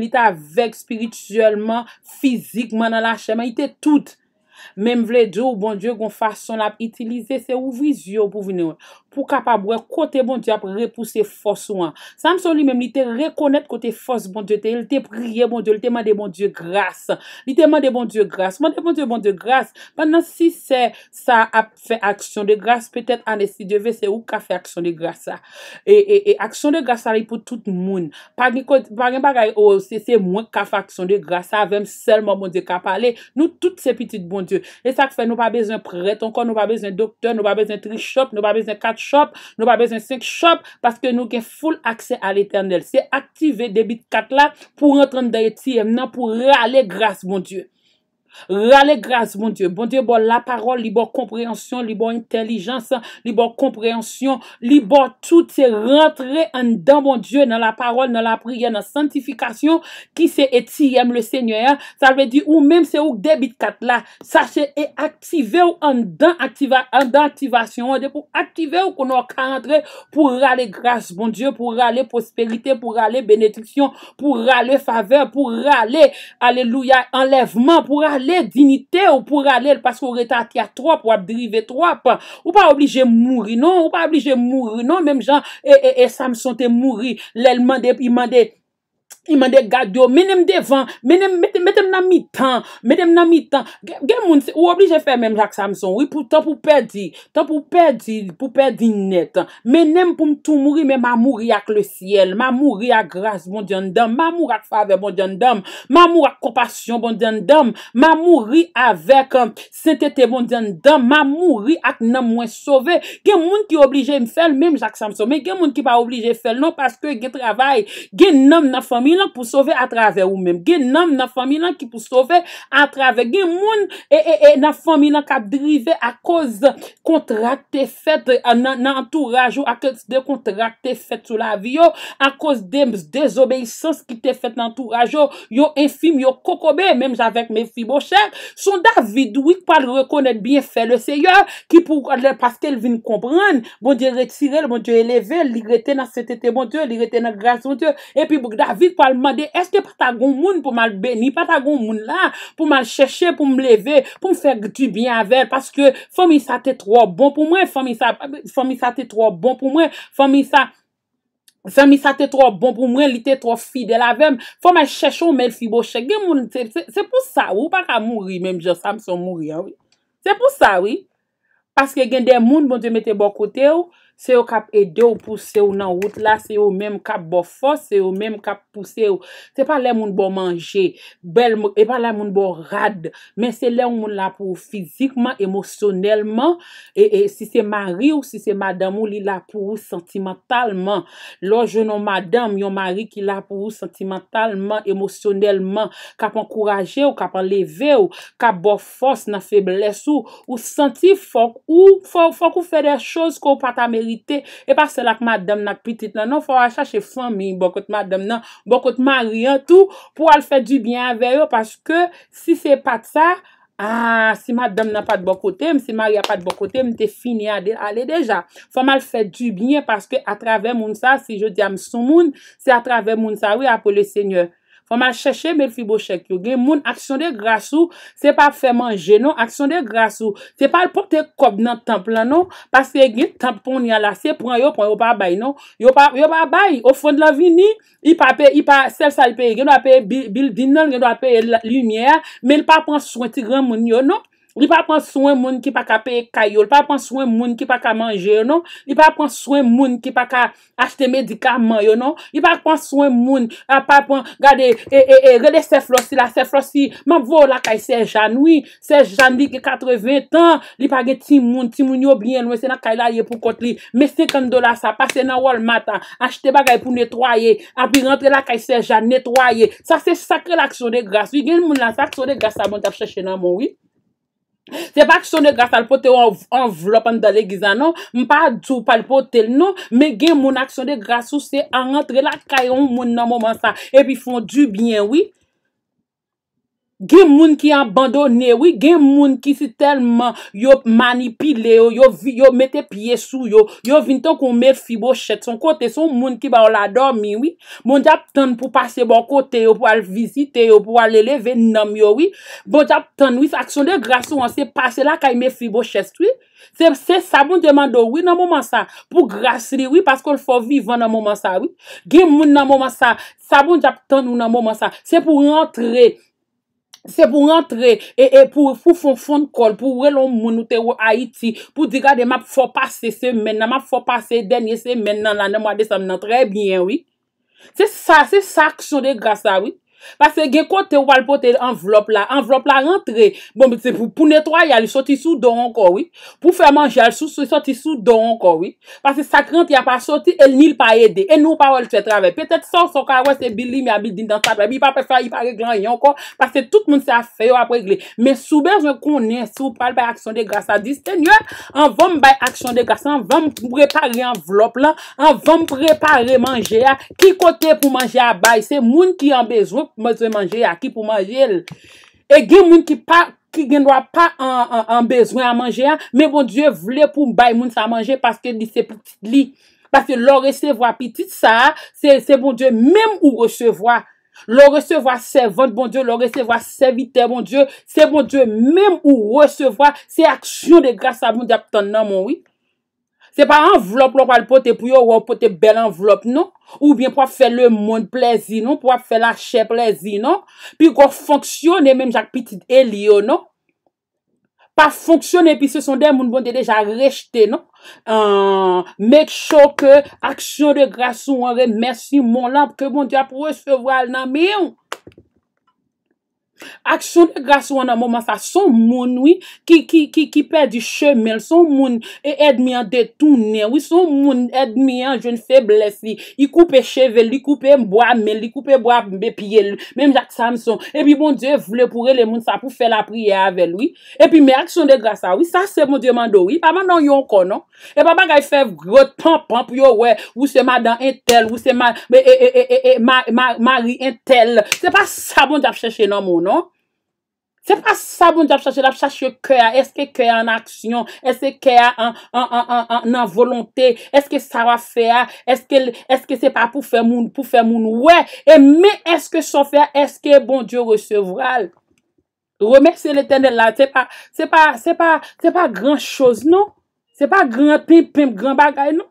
li te avek spirituèlman, fizikman nan la chèman, li te tout, menm vle djou bon djou kon fason la itilize se ou vizyo pou vini wè. pou kapabwe kote bon die ap repouse fos ou an. Samson li mem nite rekonet kote fos bon die te. Nite priye bon die. Nite mande bon die gras. Nite mande bon die gras. Mande bon die bon die gras. Panan si se sa ap fe aksyon de gras petet ane si de ve se ou ka fe aksyon de gras. E, e, e aksyon de gras ari pou tout moun. Pagin bagay ou oh, se se mwen ka fe aksyon de gras avem selman bon die kapale nou tout se pitit bon die. E sak fe nou pa bezon preton kon, nou pa bezon doktor, nou pa bezon trichot, nou pa bezon kat shop. Nou pa besen se shop paske nou ke full akse al eternel. Se aktive debi kat la pou rentran da eti emna pou re ale grase mon dieu. rale grase bon dieu, bon dieu bon la parol li bon komprehensyon, li bon intelijans li bon komprehensyon li bon tout se rentre an dan bon dieu nan la parol, nan la priye nan santifikasyon ki se eti yem le seigneur, sa ve di ou menm se ou debit kat la sa se e aktive ou an dan an dan aktivasyon, an de pou aktive ou kono ka rentre pou rale grase bon dieu, pou rale prosperite pou rale benediksyon, pou rale fave, pou rale aleluya, enleveman, pou rale le dinite ou pou ralel paskou reta ti a trope ou ap derive trope ou pa oblige mouri non ou pa oblige mouri non e sa m son te mouri lel mandep, i mandep Iman de gadyo Menem devan Menem metem nan mi tan Menem nan mi tan Gen moun ou oblije fe Mem Jacques Samson Oui pou tan pou perdi Tan pou perdi Pou perdi net Menem pou m tou mouri Men ma mouri ak le siel Ma mouri ak grace Bon diyan dam Ma mouri ak fave Bon diyan dam Ma mouri ak kompasyon euh, Bon diyan dam Ma mouri avèk Sète te Bon diyan dam Ma mouri ak nan mwen sove Gen moun ki oblije m fel Mem Jacques Samson Men gen moun ki pa oblije fel Non paske gen travay Gen nan nan famil pou sove atrave ou men. Gen nan nan fami nan ki pou sove atrave. Gen moun, e, e, e, nan fami nan ka brive a koz kontrakte fet nan entourajou a koz de kontrakte fet sou la vi yo, a koz de dezobeysos ki te fet nan entourajou yo enfim, yo kokobe, menm javek menfim o chè. Son David wik pa l rekonen bin fè le seyo ki pou, paske l vin kompran, bon di retirel, bon di eleve li rete nan setete mon dieu, li rete nan grase mon dieu, epi bouk David Ou al mande, este patagon moun pou mal beni? Patagon moun la pou mal chèche pou mleve? Pou m fè gtou byan vè? Paske fò mi sa te tro bon pou mwen? Fò mi sa te tro bon pou mwen? Fò mi sa te tro bon pou mwen? Li te tro fide la vem? Fò mal chèche ou mèl fi bo chè? Gen moun, se pou sa ou? Paka mouri, mèm je sam son mouri, a ou? Se pou sa ou? Paske gen de moun, moun te mette bo kote ou? Se yo kap ede ou pousse ou nan wout la, se yo mèm kap bo fòs, se yo mèm kap pousse ou. Se pa lè moun bo manje, e pa lè moun bo rad, men se lè moun la pou ou fizikman, emosyonelman, e, e si se mari ou si se madame ou, li la pou ou sentimentalman. Lo je nou madame, yo mari ki la pou ou sentimentalman, emosyonelman, kap an kouraje ou, kap an leve ou, kap bo fòs nan febles ou, ou senti fòk, ou fòk ou fè de chòs kò ou pata meri, E pa se lak madem nak pitit nanon, fwa wa chache fwa mi, bokot madem nan, bokot maryan, tout, pou al fè di byen aveyo, paske si se pat sa, si madem nan pat bokote, si maryan pat bokote, mte fini ade, ale deja, fwa mal fè di byen, paske atrave moun sa, si je di am sou moun, se atrave moun sa, wè apole seigneur. Oman chèche men fi bo chèk yo gen, moun aksyon de grasou, se pa fè manje no, aksyon de grasou, se pa lpok te kop nan temple la no, pasè gen temple pon yalase, pran yo, pran yo pa bay no, yo pa bay, o fon la vi ni, yi pa apè, yi pa, sel sa yi apè, yi an apè bil dinan, yi an apè lumiè, men pa apè sou enti gran moun yo no, Li pa pran swen moun ki pa ka pey kayol, li pa pran swen moun ki pa ka manje, yo, no? Li pa pran swen moun ki pa ka achte medikaman, yo, no? Li pa pran swen moun, a pa pran, gade, e, e, e, gade seflosi la, seflosi, mabvo la kay Sejan, oui, Sejan li ki 80 an, li pa ge tim moun, tim moun yo blyen, wè se na kay la ye pou kotli, mes 50 dola sa, pase nan wal mata, achte bagay pou netwaye, api rentre la kay Sejan, netwaye, sa se sakre laksyon de gras, wè gen moun laksyon de gras sa, bon, moun Se pa aksyon de gras alpote ou anvlopan dale gizan nou Mpa djou palpote l nou Me gen moun aksyon de gras ou se an entre la kayon moun nan mouman sa E pi fon du byen wii Gen moun ki yon bandone, gen moun ki si telman yon manipile, yon mette piye sou, yon vinto kon men fibo chet, son kote, son moun ki ba ou la dormi, moun djap tan pou pase bon kote, pou al visite, pou al eleve, nanm yo, moun bon djap tan, ak son de grasyon, se pase la kay men fibo chet, se sa moun demando, nan mouman sa, pou grasyon, paske ou l fo vivan nan mouman sa, gen moun nan mouman sa, sa moun djap tan ou nan mouman sa, se pou rentre, Se pou rentre, e pou foun foun kol, pou wè loun mounoutè wè Haiti, pou di gade m ap fò passe semen nan, m ap fò passe denye semen nan, nan m wade semen nan. Trè byen, wè. Se sa, se sa kchode gasa, wè. Pase gen kote ou pal pote envelop la Envelop la rentre Pou netwaya li soti sou doron ko wi Pou fe manje al sou sou soti sou doron ko wi Pase sakrant ya pa soti El nil pa yede El nou pa wèl twe trawè Petet son soka wè se bil li mi a bil din dansa Pase tout moun se a feyo a pregle Mè soube je konen sou pal Pè aksyon de grasa Diste nye an vèm bè aksyon de grasa An vèm prepare envelop la An vèm prepare manje Ki kote pou manje a bay Se moun ki an bezwe Mwen zwe manje a ki pou manje el E gen mwen ki pa Ki gen wap pa an bezwen a manje Men bon die vle pou mbay mwen sa manje Paske lise pou titli Paske lore se vwa pi tit sa Se bon die menm ou recevwa Lore se vwa se vwant Bon die lore se vwa se vite bon Se bon die menm ou recevwa Se aksyon de grasa mwen de aptan nan Mon wik Se pa envlop lò pal pote pou yo, wò pote bel envlop nou, ou bien pou ap fè lè moun plezi nou, pou ap fè l'achè plezi nou, pi wò fonksyonè mèm jak pitit el yo nou, pa fonksyonè pi se son dè moun bon de deja rejte nou, mèk chokè, aksyon de grasou anre, mersi moun lèm, ke bon di ap prouse vwal nan mi ou. Aksyon de grasa wan nan moun man sa Son moun wii Ki pe di chemel Son moun e edmian detounen Son moun edmian jen feblesi I koupe chevel I koupe mboa men I koupe mboa bepiel Mwen jak samson E pi moun die vle pou re le moun sa pou fe la priye avel wii E pi mwen aksyon de grasa wii Sa se moun die mando wii Pa man nan yon konon E pa man gay fe grotan panp yo wè Ou se madan entel Ou se madan e, e, mari entel Se pa sa moun jak cheshe nan moun wii non? Se pa sa bon diyo ap sach yo lap, ap sach yo kè ya, eske kè ya an aksyon, eske kè ya an an an an an an an an an an an an an an, n'an volontè, eske sa wa fè ya, eske se pa pou fè moun, pou fè moun, wè, e mè eske sa fè ya, eske bon diyo recevral, remèse le tenè la, se pa se pa se pa se pa gran chòz nou, se pa gran pim pim gran bagay nou,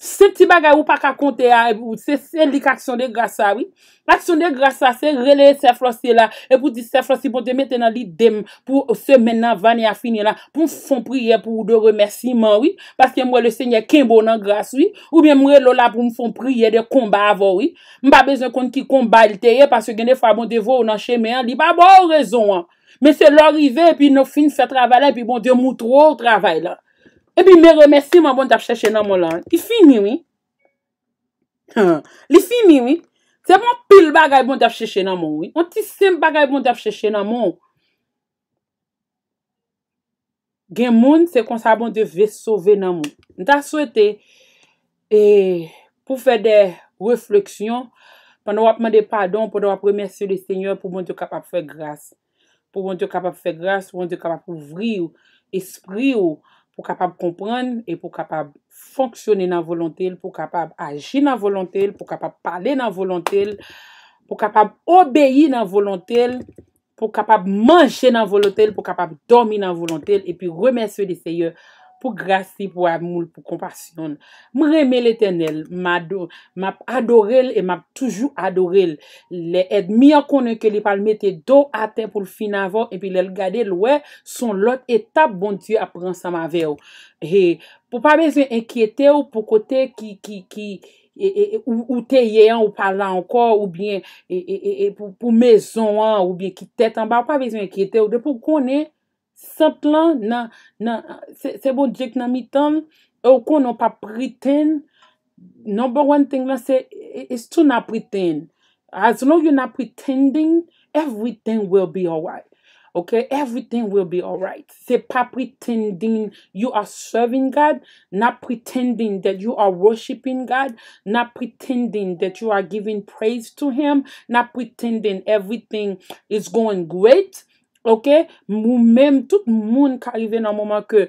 Se ti bagay ou pa ka konte a, se li kaksyon de grasa, oui. Kaksyon de grasa, se releye se flos se la. E pou di se flos, si pou de mette nan li dem pou se men nan vani a fini la. Pou mwen fon priye pou de remersiman, oui. Paske mwen le se nye kembo nan grasa, oui. Ou mwen mwen lola pou mwen fon priye de komba avon, oui. Mpa bezon kont ki komba il teye, paske genne fwa mwen bon devou nan cheme an, li. Mpa mwen rezon an. Men se lor ive, e pi nou fin fwe travay la, e pi mwen bon de moun tro travay la. E pi mè remèsi mè bon ta fèche nan mò lan. I fini wè. Li fini wè. Se mè bon pil bagay bon ta fèche nan mò wè. On ti se m bagay bon ta fèche nan mò wè. Gen moun se konsa bon te fè sove nan mò. N ta souwete. E pou fè de refleksyon. Pwa nou ap mè de padon. Pwa nou ap remèsi ou de sènyò. Pwa bon te kapap fè grâs. Pwa bon te kapap fè grâs. Pwa bon te kapap ouvri ou. Esprit ou. pou kapab komprenne, pou kapab fonksyonne nan volontel, pou kapab aji nan volontel, pou kapab pale nan volontel, pou kapab obeyi nan volontel, pou kapab manche nan volontel, pou kapab domi nan volontel, e pi remensye li seye yo pou grasi, pou amoul, pou kompasyon. Mwen reme l'Eternel, m'ap adorel, m'ap toujou adorel. Le edmi an konen ke li palme te do ate pou l'finavo, epi le l'gade lwe, son lot etab bon diyo ap ren sa maveo. Pou pa bezwen enkyete ou pou kote ki, ki, ki, e, e, e, ou teye an, ou pala ankor, ou bien, pou mezon an, ou bien ki tete an ba, pou pa bezwen enkyete ou de pou konen Simple, lan nan, nan se, se bon djek nan mi tan, ou kon nou pa pretend, number one thing lan se, is to not pretend. As long you're not pretending, everything will be alright. Okay, everything will be alright. Se pa pretending you are serving God, not pretending that you are worshiping God, not pretending that you are giving praise to Him, not pretending everything is going great. Ok, mou mèm, tout moun karive nan mouman ke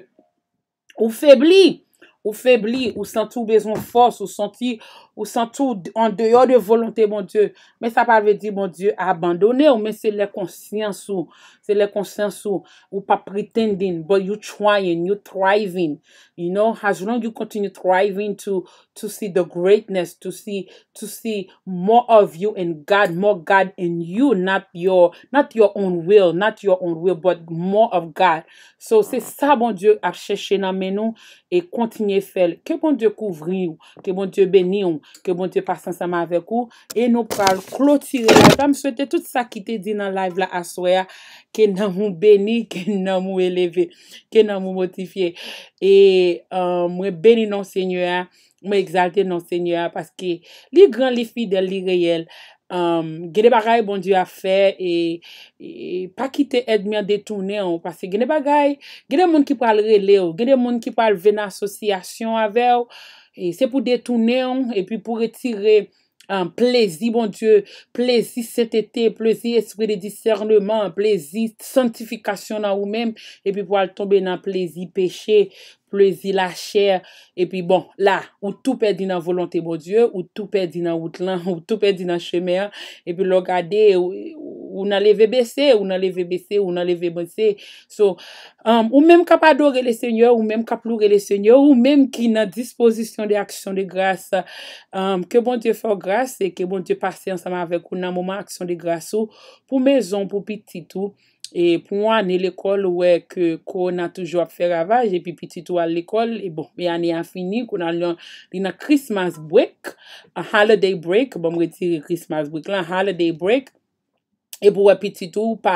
ou febli, ou febli, ou santi ou bezon fos, ou santi, ou santi ou an deyo de volonté moun Diyo, mè sa pa vè di moun Diyo a abandonè ou mè se lè konsyansou, se lè konsyansou, ou pa pretending, but you trying, you thriving, you know, as long you continue thriving to... to see the greatness, to see more of you in God, more God in you, not your own will, not your own will, but more of God. So, se sa bon Diyo ap chèche nan menon, e kontinye fel, ke bon Diyo kouvri ou, ke bon Diyo beni ou, ke bon Diyo pasan sa ma avek ou, e nou pral kloti re, a m souwete tout sa ki te di nan live la aswaya, ke nan moun beni, ke nan moun eleve, ke nan moun motifiye. E euh, mwen beni nan senywa, mwen egzalte nan senywa. Paske li gran li fi de li reyel. Euh, gede bagay bon diwa fe. E pa ki te edmye detounen ou. Pase gede bagay, gede moun ki pal rele ou. Gede moun ki pal ven asosyasyon ave ou. E se pou detounen ou. E pi pou retire ou. An plezi, bon dieu, plezi setete, plezi eswe de discernement, plezi santifikasyon nan ou men, epi pou al tombe nan plezi peche. plezi la chè, epi bon, la, bon ou tou pedi nan volante mou die, ou tou pedi nan outlan, ou tou pedi nan chèmer, epi logade, ou nan leve besè, ou nan leve besè, ou nan leve besè, ou mèm kap adore le sènyò, ou mèm kap loure le sènyò, ou mèm ki nan dispozisyon de aksyon um, bon de grâs, ke bon die fò grâs, e ke bon die pasè ansama avek, ou nan mouman aksyon de grâs, pou mèzon, pou pititou, E pou mwa, ne l'ekol wè kou na toujou ap fè rava, jè pi piti tou al l'ekol, e bon, e anè an fini, kou nan li nan Christmas break, holiday break, bon mwè ti Christmas break lan, holiday break. e pou wè piti tou pa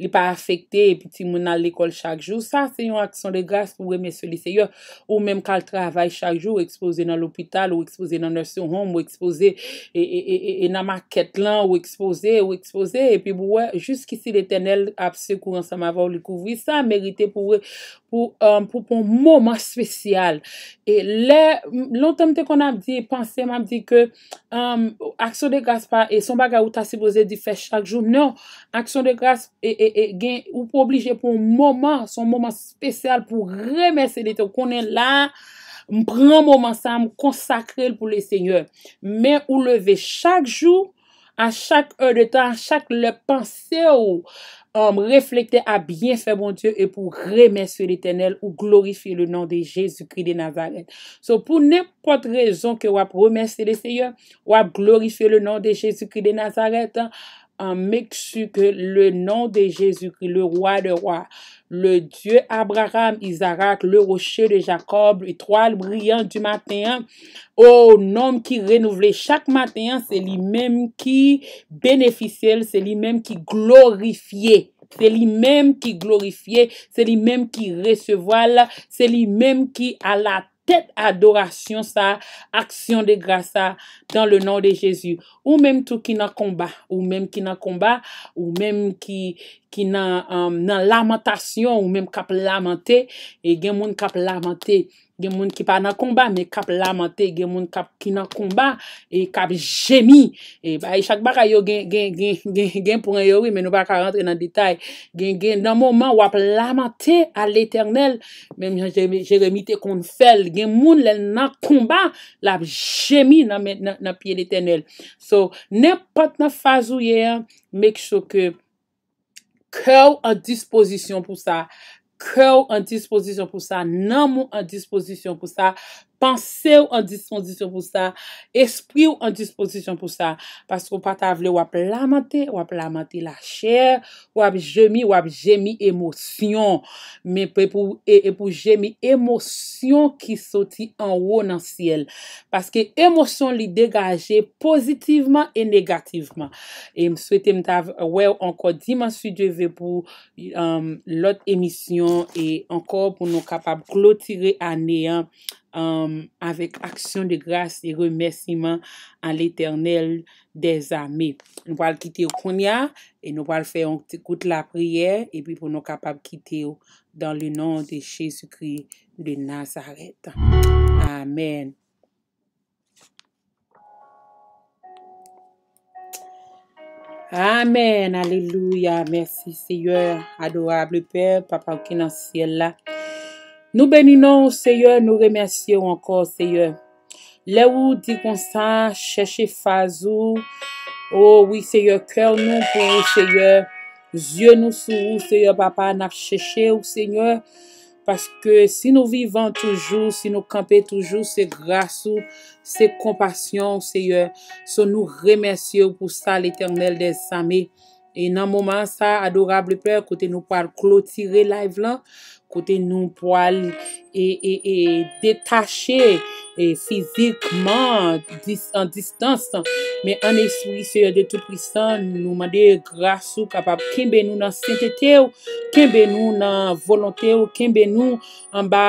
li pa afekte, e piti moun nan l'ekol chak jou, sa se yon aksyon de grase pou wè mè se liseyo, ou mèm kal travay chak jou, ou ekspose nan l'opital, ou ekspose nan nursery home, ou ekspose nan market lan, ou ekspose, ou ekspose, e pi pou wè, jousk isi l'eternel apse kou ansan ma vò, ou li kouvri sa, mèrite pou wè, pou um, pou pou mouman spesyal. E le, lontemte kon ap di, panse, m ap di ke, um, aksyon de gaspa, e son baga ou ta sipoze di fech chak jou, nan, aksyon de gasp, e, e, e gen, ou pou oblije pou mouman, son mouman spesyal, pou remese de to, konen la, m pran mouman sa, m konsakre pou le seigneur. Men ou leve chak jou, a chak eur de ta, a chak le panse ou, reflekte a byen fè bon dieu e pou remensye l'Eternel ou glorifie le nan de Jésus-Christ de Nazareth. So, pou nekote rezon ke wap remensye l'Esteyev, wap glorifie le nan de Jésus-Christ de Nazareth, an, en Mexique, que le nom de Jésus-Christ, le roi de rois, le Dieu Abraham, Isaac, le rocher de Jacob, l'étoile brillante du matin, au oh, nom qui renouvelait chaque matin, c'est lui-même qui bénéficiait, c'est lui-même qui glorifiait. C'est lui-même qui glorifiait, c'est lui-même qui recevait, c'est lui-même qui à la Tet adorasyon sa, aksyon de gra sa, dan le nan de Jezu. Ou menm tou ki nan komba. Ou menm ki nan komba, ou menm ki... ki um, nan lamentasyon, ou menm kap lamenté, e gen moun kap lamenté, gen moun ki pa nan komba, menm kap lamenté, gen moun ki nan komba, e kap jemi, e ba y e chak baka yo gen, gen pou reyo we, menm nou baka rentre nan detay, gen gen nan mouman wap lamenté, al eternel, menm jeremite kon fel, gen moun lè nan komba, lè ap jemi nan pie l'eternel. So, ne pat nan fazou ye, menm kisho ke, Kèw an dispozisyon pou sa, kèw an dispozisyon pou sa, nanmou an dispozisyon pou sa... Pansè ou an dispondisyon pou sa, espri ou an dispondisyon pou sa, paskou patavle wap laman te, wap laman te la chèr, wap jemi, wap jemi emosyon, me pe pou jemi emosyon ki soti an wou nan siel. Paske emosyon li degaje pozitivman e negativman. E m souwete m tav wè ou anko dimansi djeve pou lot emisyon e anko pou nou kapab glotire an eyan Um, avèk aksyon de grâs e remersiman an l'éternel des amè. Nou val kitè ou kon ya, e nou val fè ou kout la priè, epi pou nou kapab kitè ou dan le nan de Chésu kri de Nazaret. Amen. Amen. Aleluya. Merci Seyeur. Adorable Père, Papa ou Kenansiel la, Nou beninon oh ou seyo, nou remersyon ankon seyo. Le ou di konstan, chèche fazou. Ou oui seyo, kèl nou pou ou seyo. Zye nou sou ou seyo, papa nan chèche ou seyo. Paske si nou vivan toujou, si nou kampe toujou, se grasou, se kompasyon ou seyo. Se nou remersyon pou sa l'éternel de samé. E nan mouman sa, adorab le pè, kote nou par klo tire live lan. kote nou pou al e, e, e detache fizikman an distanse. Me an eswi se yo de tout prisan, nou mande grasou kapap. Kenbe nou nan sentete ou, kenbe nou nan volonte ou, kenbe nou an ba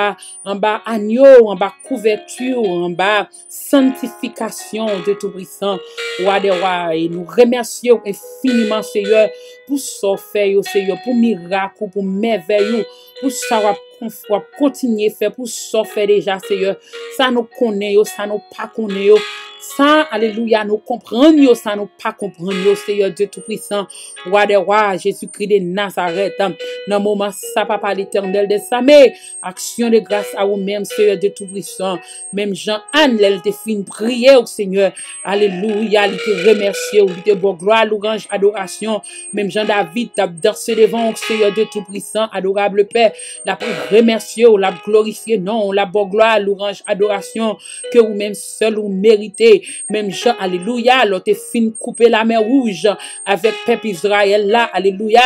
an yo, an ba kouvertu, an ba santifikasyon de tout prisan. Ouade oua, nou remersi ou infiniman se yo pou sofe yo, se yo pou mirak ou pou meveyou, pou santifikasyon cała fwa kontinye fe pou sofe deja seyo, sa nou kone yo, sa nou pa kone yo, sa, aleluya nou kompran yo, sa nou pa kompran yo seyo, de tout prisan wade wade, jesu kri de nazaret nan mouman sa pa pa l'eternel de sa, me, aksyon de grase a ou men, seyo, de tout prisan mem jan anlel de fin priye ou seyo, aleluya li te remersye, ou li te oh, bo gra lou ganj adorasyon, mem jan david dab darse devan ou oh seyo, de tout prisan adorable pe, dab dou remersye ou la glorifiye, non, ou la bogloa, l'ouranj adorasyon, ke ou menm sel ou merite, menm jen, aleluya, lote fin koupe la men rouge, avek pep Israel la, aleluya,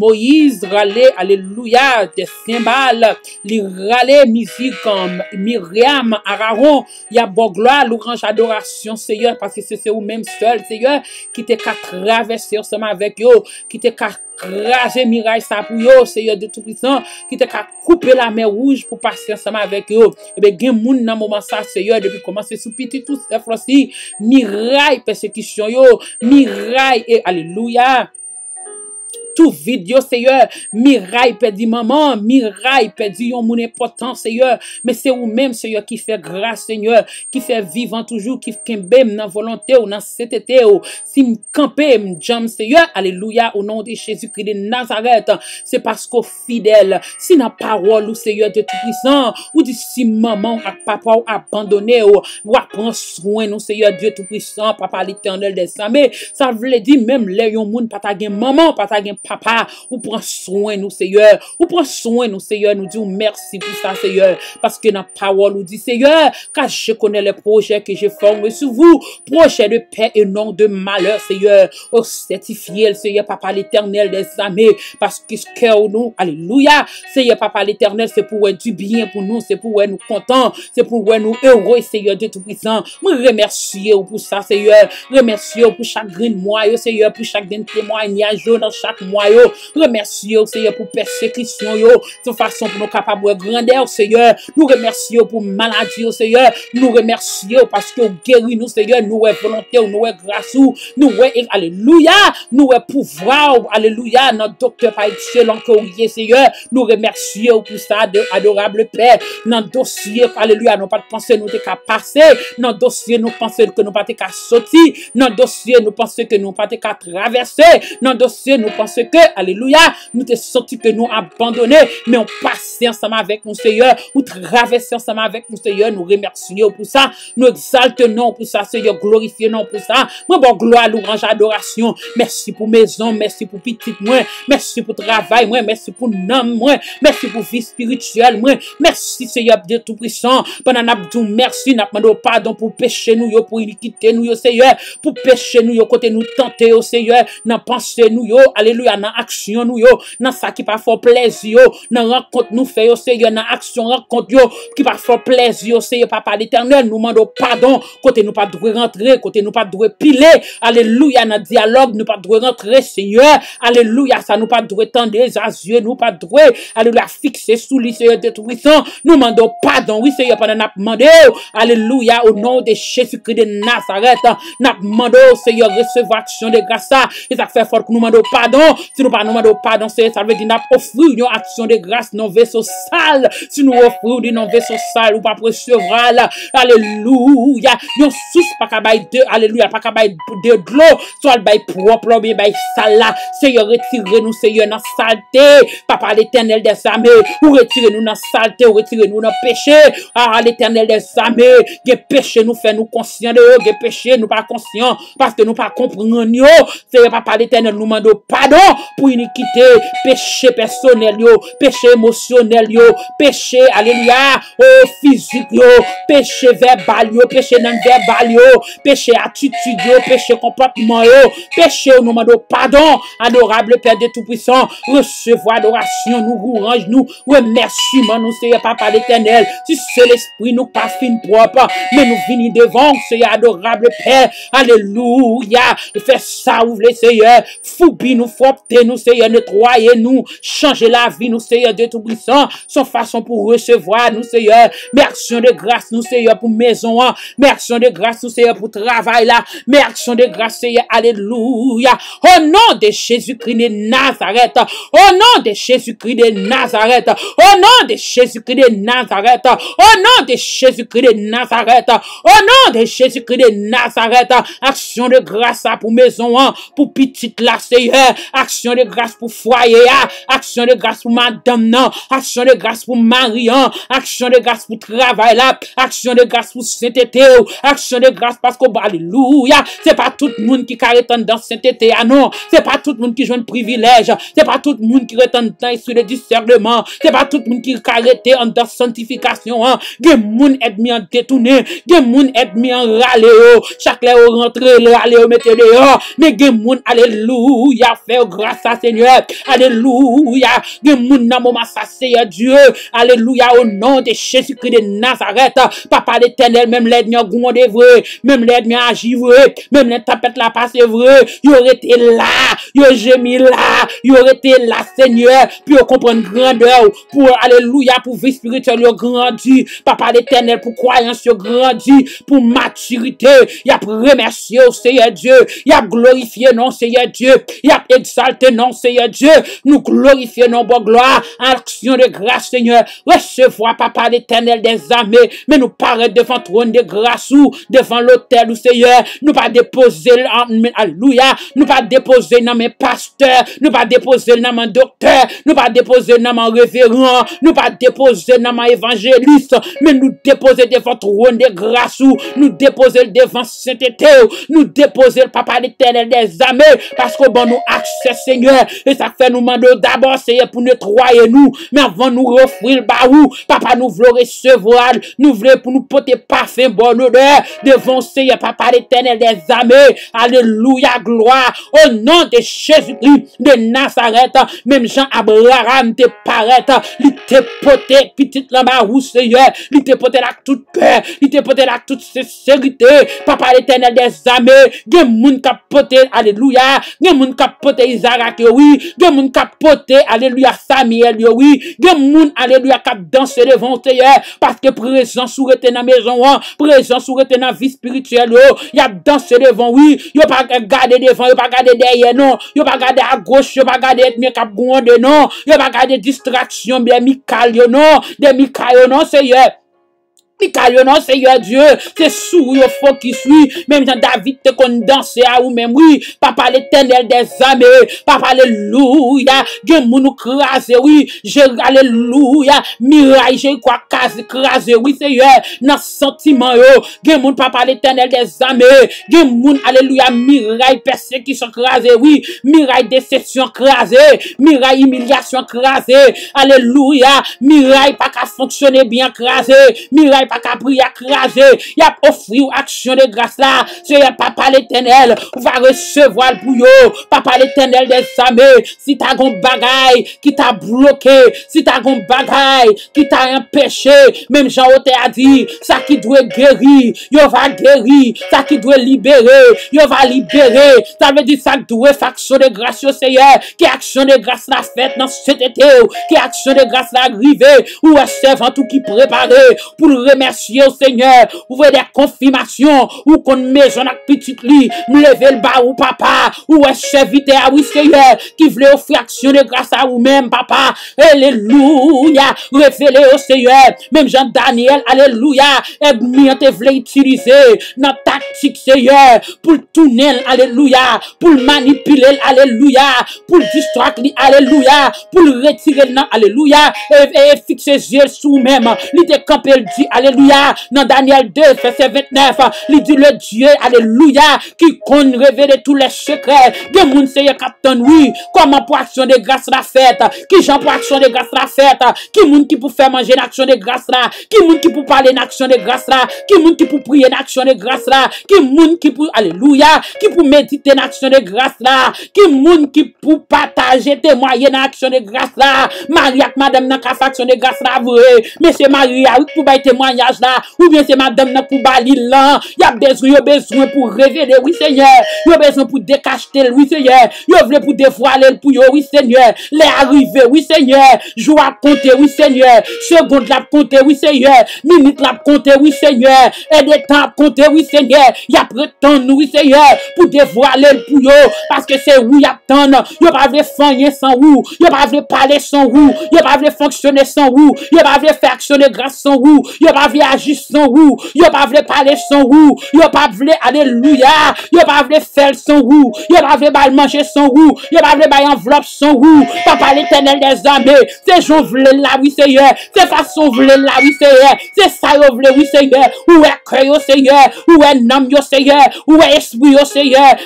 Moise rale, aleluya, de senbal, li rale mizi kom, Miriam, Araron, ya bogloa, l'ouranj adorasyon, seyo, parce se se ou menm sel, seyo, ki te katraves, seyo, seman vek yo, ki te katraves, Raje miray sa pou yo seyo de tout prisan Ki te ka koupe la men rouge pou pasi ansama vek yo Ebe eh gen moun nan mouman sa seyo Depi komanse sou piti tout sefransi Miray persekisyon yo Miray e aleluya tou vide yo seyo, mi ray pe di maman, mi ray pe di yon moun e potan seyo, me se ou mem seyo ki fe gra seyo, ki fe vivan toujou, ki kembe m nan volante ou nan setete ou, si m kampe m djam seyo, aleluya ou non de shesu kri de nazaret se pasko fidel, si nan parol ou seyo de tout prisan ou di si maman ak papa ou abandone ou, ou apan swen ou seyo de tout prisan, papa li ternel de sa, me sa vle di mem le yon moun pata gen maman, pata gen Papa, ou pran souen nou seyeur. Ou pran souen nou seyeur. Nou di ou mersi pou sa seyeur. Paske nan pawon nou di seyeur. Kas je kone le proje ke je forme sou vous. Proje de pe enon de maleur seyeur. Ou oh, seti fiel seyeur. Papa l'eternel de zame. Paske skè ou nou. Aleluya. Seyeur papa l'eternel. Se pou wè du bien pou nou. Se pou wè nou kontan. Se pou wè nou euroi seyeur. De tout pisan. Mwen remersi ou pou sa seyeur. Remersi ou pou chagrin mwa yo seyeur. Pou chagrin kè mwa. Nya jounan ch yo, remersye yo seye pou persekisyon yo, sou fason pou nou kapap wè grandè yo seye, nou remersye yo pou maladi oh, yo seye, nou remersye yo paske ou gerwi nou seye, nou wè volontè ou nou wè grasou, nou wè aleluya, nou wè pouvra ou aleluya, nou dokter pa etche lankonye seye, nou remersye yo pou sa adorable pè nan dosye, aleluya, nou pat pense nou te ka pase, nan dosye nou pense ke nou pat te ka soti nan dosye nou pense ke nou pat te ka traverse, nan dosye nou pense ke, aleluya, nou te soti te nou abandone, men ou pase ansama vek moun seyo, ou travesse ansama vek moun seyo, nou remersi yo pou sa, nou exalte nou pou sa seyo, glorifie nou pou sa, mwen bon gloa lou ranj adorasyon, mersi pou mezon, mersi pou pitit mwen, mersi pou travay mwen, mersi pou nam mwen mersi pou vi spirituel mwen mersi seyo apde tout prisan panan apdou mersi, napman nou pardon pou peche nou yo, pou ilikite nou yo seyo pou peche nou yo, kote nou tante yo seyo, nan panse nou yo, aleluya Nan aksyon nou yo Nan sa ki pa fò plezi yo Nan renkont nou fè yo seyo Nan aksyon renkont yo Ki pa fò plezi yo seyo Papa l'Eternel nou mando padon Kote nou pa dwe rentre Kote nou pa dwe pile Aleluya nan diyalog Nou pa dwe rentre seyo Aleluya sa nou pa dwe tende Azye nou pa dwe Aleluya fikse souli seyo Detwisan nou mando padon Ou seyo pandan ap mande Aleluya ou nou de che Su kri de nazaret Nap mando seyo Recevo aksyon de grasa E sak fè fòrk nou mando padon Si nou pa nou mandou padon Seye salve din ap ofri Nyon aksyon de grase Non ve so sal Si nou ofri Nyon ve so sal Ou pa prese vral Aleluya Nyon sus pa ka bay de Aleluya Pa ka bay de dlo Sol bay proplo Bi bay sal la Seye retire nou Seye nan salte Pa pa l'eternel de zame Ou retire nou nan salte Ou retire nou nan peche A l'eternel de zame Ge peche nou fe nou konsyen de yo Ge peche nou pa konsyen Paske nou pa kompran yo Seye pa pa l'eternel nou mandou padon Pou inikite, peche personel yo Peche emosyonel yo Peche alelia, o fizik yo Peche verbal yo Peche nan verbal yo Peche atitude yo, peche kompapman yo Peche ou nomadou, padon Adorable Père de tout-puissant Recevo adoration, nou ou range nou Ou emersi man nou seye papa l'éternel Si se l'esprit nou kafine prop Men nou vini devan Seye adorable Père, aleluya Fè sa ou vle seye Foubi nou fò Mersion de grasse nou seye pou mezon an Aksyon de grase pou foye ya, Aksyon ah. de grase pou madame nan, Aksyon de grase pou marian, Aksyon de grase pou travay lap, Aksyon de grase pou sète te ou, oh. Aksyon de grase pasko balilou ya, ah. Se pa tout moun ki karetan dan sète te ya ah, nan, Se pa tout moun ki jwen privilege, Se pa tout moun ki retan dan isou de discerlement, Se pa tout moun ki karetan dan santifikasyon an, Gen moun et mi an detounen, Gen moun et mi an rale yo, oh. Chak la yo rentre le, Ale yo oh, mette de yo, Men gen moun alelou ya fe ou, brasa seigneur, aleluya gen moun nan mouma sa seigneur oh dieu, aleluya ou nan de chesikri de nazaret, papa de tenel, mem le dnyo goun de vre mem le dnyo aji vre, mem le tapet la pa se vre, yo rete la yo jemi la, yo rete la seigneur, pi yo kompre n grandeur, pou aleluya pou vispiritu yo grandi, papa de tenel pou kwayans yo grandi pou maturite, ya pou remersi yo seigneur dieu, ya pou glorifi yo non, seigneur dieu, ya pou edisa tenan seye diye. Nou glorifye nan bon gloa. Anksyon de gras seye. Wesevo a papa de tenel de zame. Men nou pare devan tron de gras sou. Devan lotel ou seye. Nou pa depose alouya. Nou pa depose nan men pasteur. Nou pa depose nan men doktour. Nou pa depose nan men reverent. Nou pa depose nan men evangelys. Men nou depose devan tron de gras sou. Nou depose devan senteteur. Nou depose papa de tenel de zame. Pasko bon nou akses Seigneur, e sakfe nou mandou d'abon Seye pou netroye nou, men avon nou Refri l'barou, papa nou vlore Sevoal, nou vle pou nou pote Parfum bonode, devon seye Papa l'eternel de zame Aleluya, gloa, o nan Te chezoukri, de nasareta Mem jan abrara, mte pareta Li te pote Pitit l'barou seye, li te pote Lak tout kè, li te pote Lak tout se serite, papa l'eternel de zame Gye moun ka pote Aleluya, gye moun ka pote y zame Gye moun kap pote aleluya sa miye lyo wii Gye moun aleluya kap danse devon se ye Paske prezant sou rete nan mezon wan Prezant sou rete nan vi spirituel yo Yap danse devon wii Yo pa gade devon, yo pa gade deye non Yo pa gade a goshe, yo pa gade etme kap gonde non Yo pa gade distraksyon biye mikal yo non Demi kayo non se ye Pika yo nan, se yo Diyo, se sou yo fok ki sou, men mi jan Davide kon danse a ou men mwi, pa pa le tenel de zame, pa pa lelouya, gen moun ou kras e wii, jè, lelouya miray, jè kwa kaze kras e wii, se yo nan sentiman yo, gen moun pa pa le tenel de zame gen moun, lelouya, miray perse ki son kras e wii, miray, desesyon kras e, miray, imilyasyon kras e, lelouya, miray, pa ka fonksyon e byan kras e, miray Fak apri akraze Yap ofri ou aksyon de grase la Se yon papa le tenel Ou va recevo al bouyo Papa le tenel de same Si ta goun bagay Ki ta bloke Si ta goun bagay Ki ta impeche Mem jan ote a di Sa ki dwe geri Yo va geri Sa ki dwe libere Yo va libere Sa ve di sa dwe Fak aksyon de grase yo se yon Ki aksyon de grase la Fete nan sete teo Ki aksyon de grase la Rive Ou recev an tout ki prepare Poul repare Mersiye ou seigneur Ou ve de konfimasyon Ou kon mejon ak pitit li Mleve l ba ou papa Ou wechevite a ah ou seigneur Ki vle ou fwe aksyon e grasa ou men papa Eleluya Mleve le ou seigneur Mem jan Daniel aleluya Eb mi an te vle itilize nan taktik seigneur Poul tounen aleluya Poul manipile aleluya Poul distrak li aleluya Poul retire nan aleluya E fixe jel sou men Li de kapel di aleluya Nen Daniel 2, fese 29. Li di le Dje. Alléluya. Ki konn revere tou les chêkre. Ki moun seye kaptan wii. Koman pou aksyon de grâs ra fet. Ki jant pou aksyon de grâs ra fet. Ki moun ki pou fè manje n'aksyon de grâs ra. Ki moun ki pou pale n'aksyon de grâs ra. Ki moun ki pou preye n'aksyon de grâs ra. Ki moun ki pou... Alléluya. Ki pou medite n'aksyon de grâs ra. Ki moun ki pou patage. Tte mwenye n'aksyon de grâs ra. Mary ak madame nan ka aksyon de grâs ra avone. Yon mwen se madame nan koubali lan Yon bezon pou dekache tel Yon vle pou devo ale l pou yo Le arive, wisenye Jou ap konte, wisenye Segonde la ap konte, wisenye Mimite la ap konte, wisenye E de tan ap konte, wisenye Yon preten, wisenye Pou devo ale l pou yo Yon pa vle fanyen san ou Yon pa vle pale san ou Yon pa vle fanksyone san ou Yon pa vle fanksyone grase san ou Yon pa vle fanyen san ou Yo pa vle aji son ou Yo pa vle pale son ou Yo pa vle aleluya Yo pa vle fel son ou Yo pa vle mal manje son ou Yo pa vle bayan vlop son ou Pa pale tenel den zanme Se yon vle la wiseye Se sa yon vle la wiseye Ouwe kwe yo seye Ouwe nam yo seye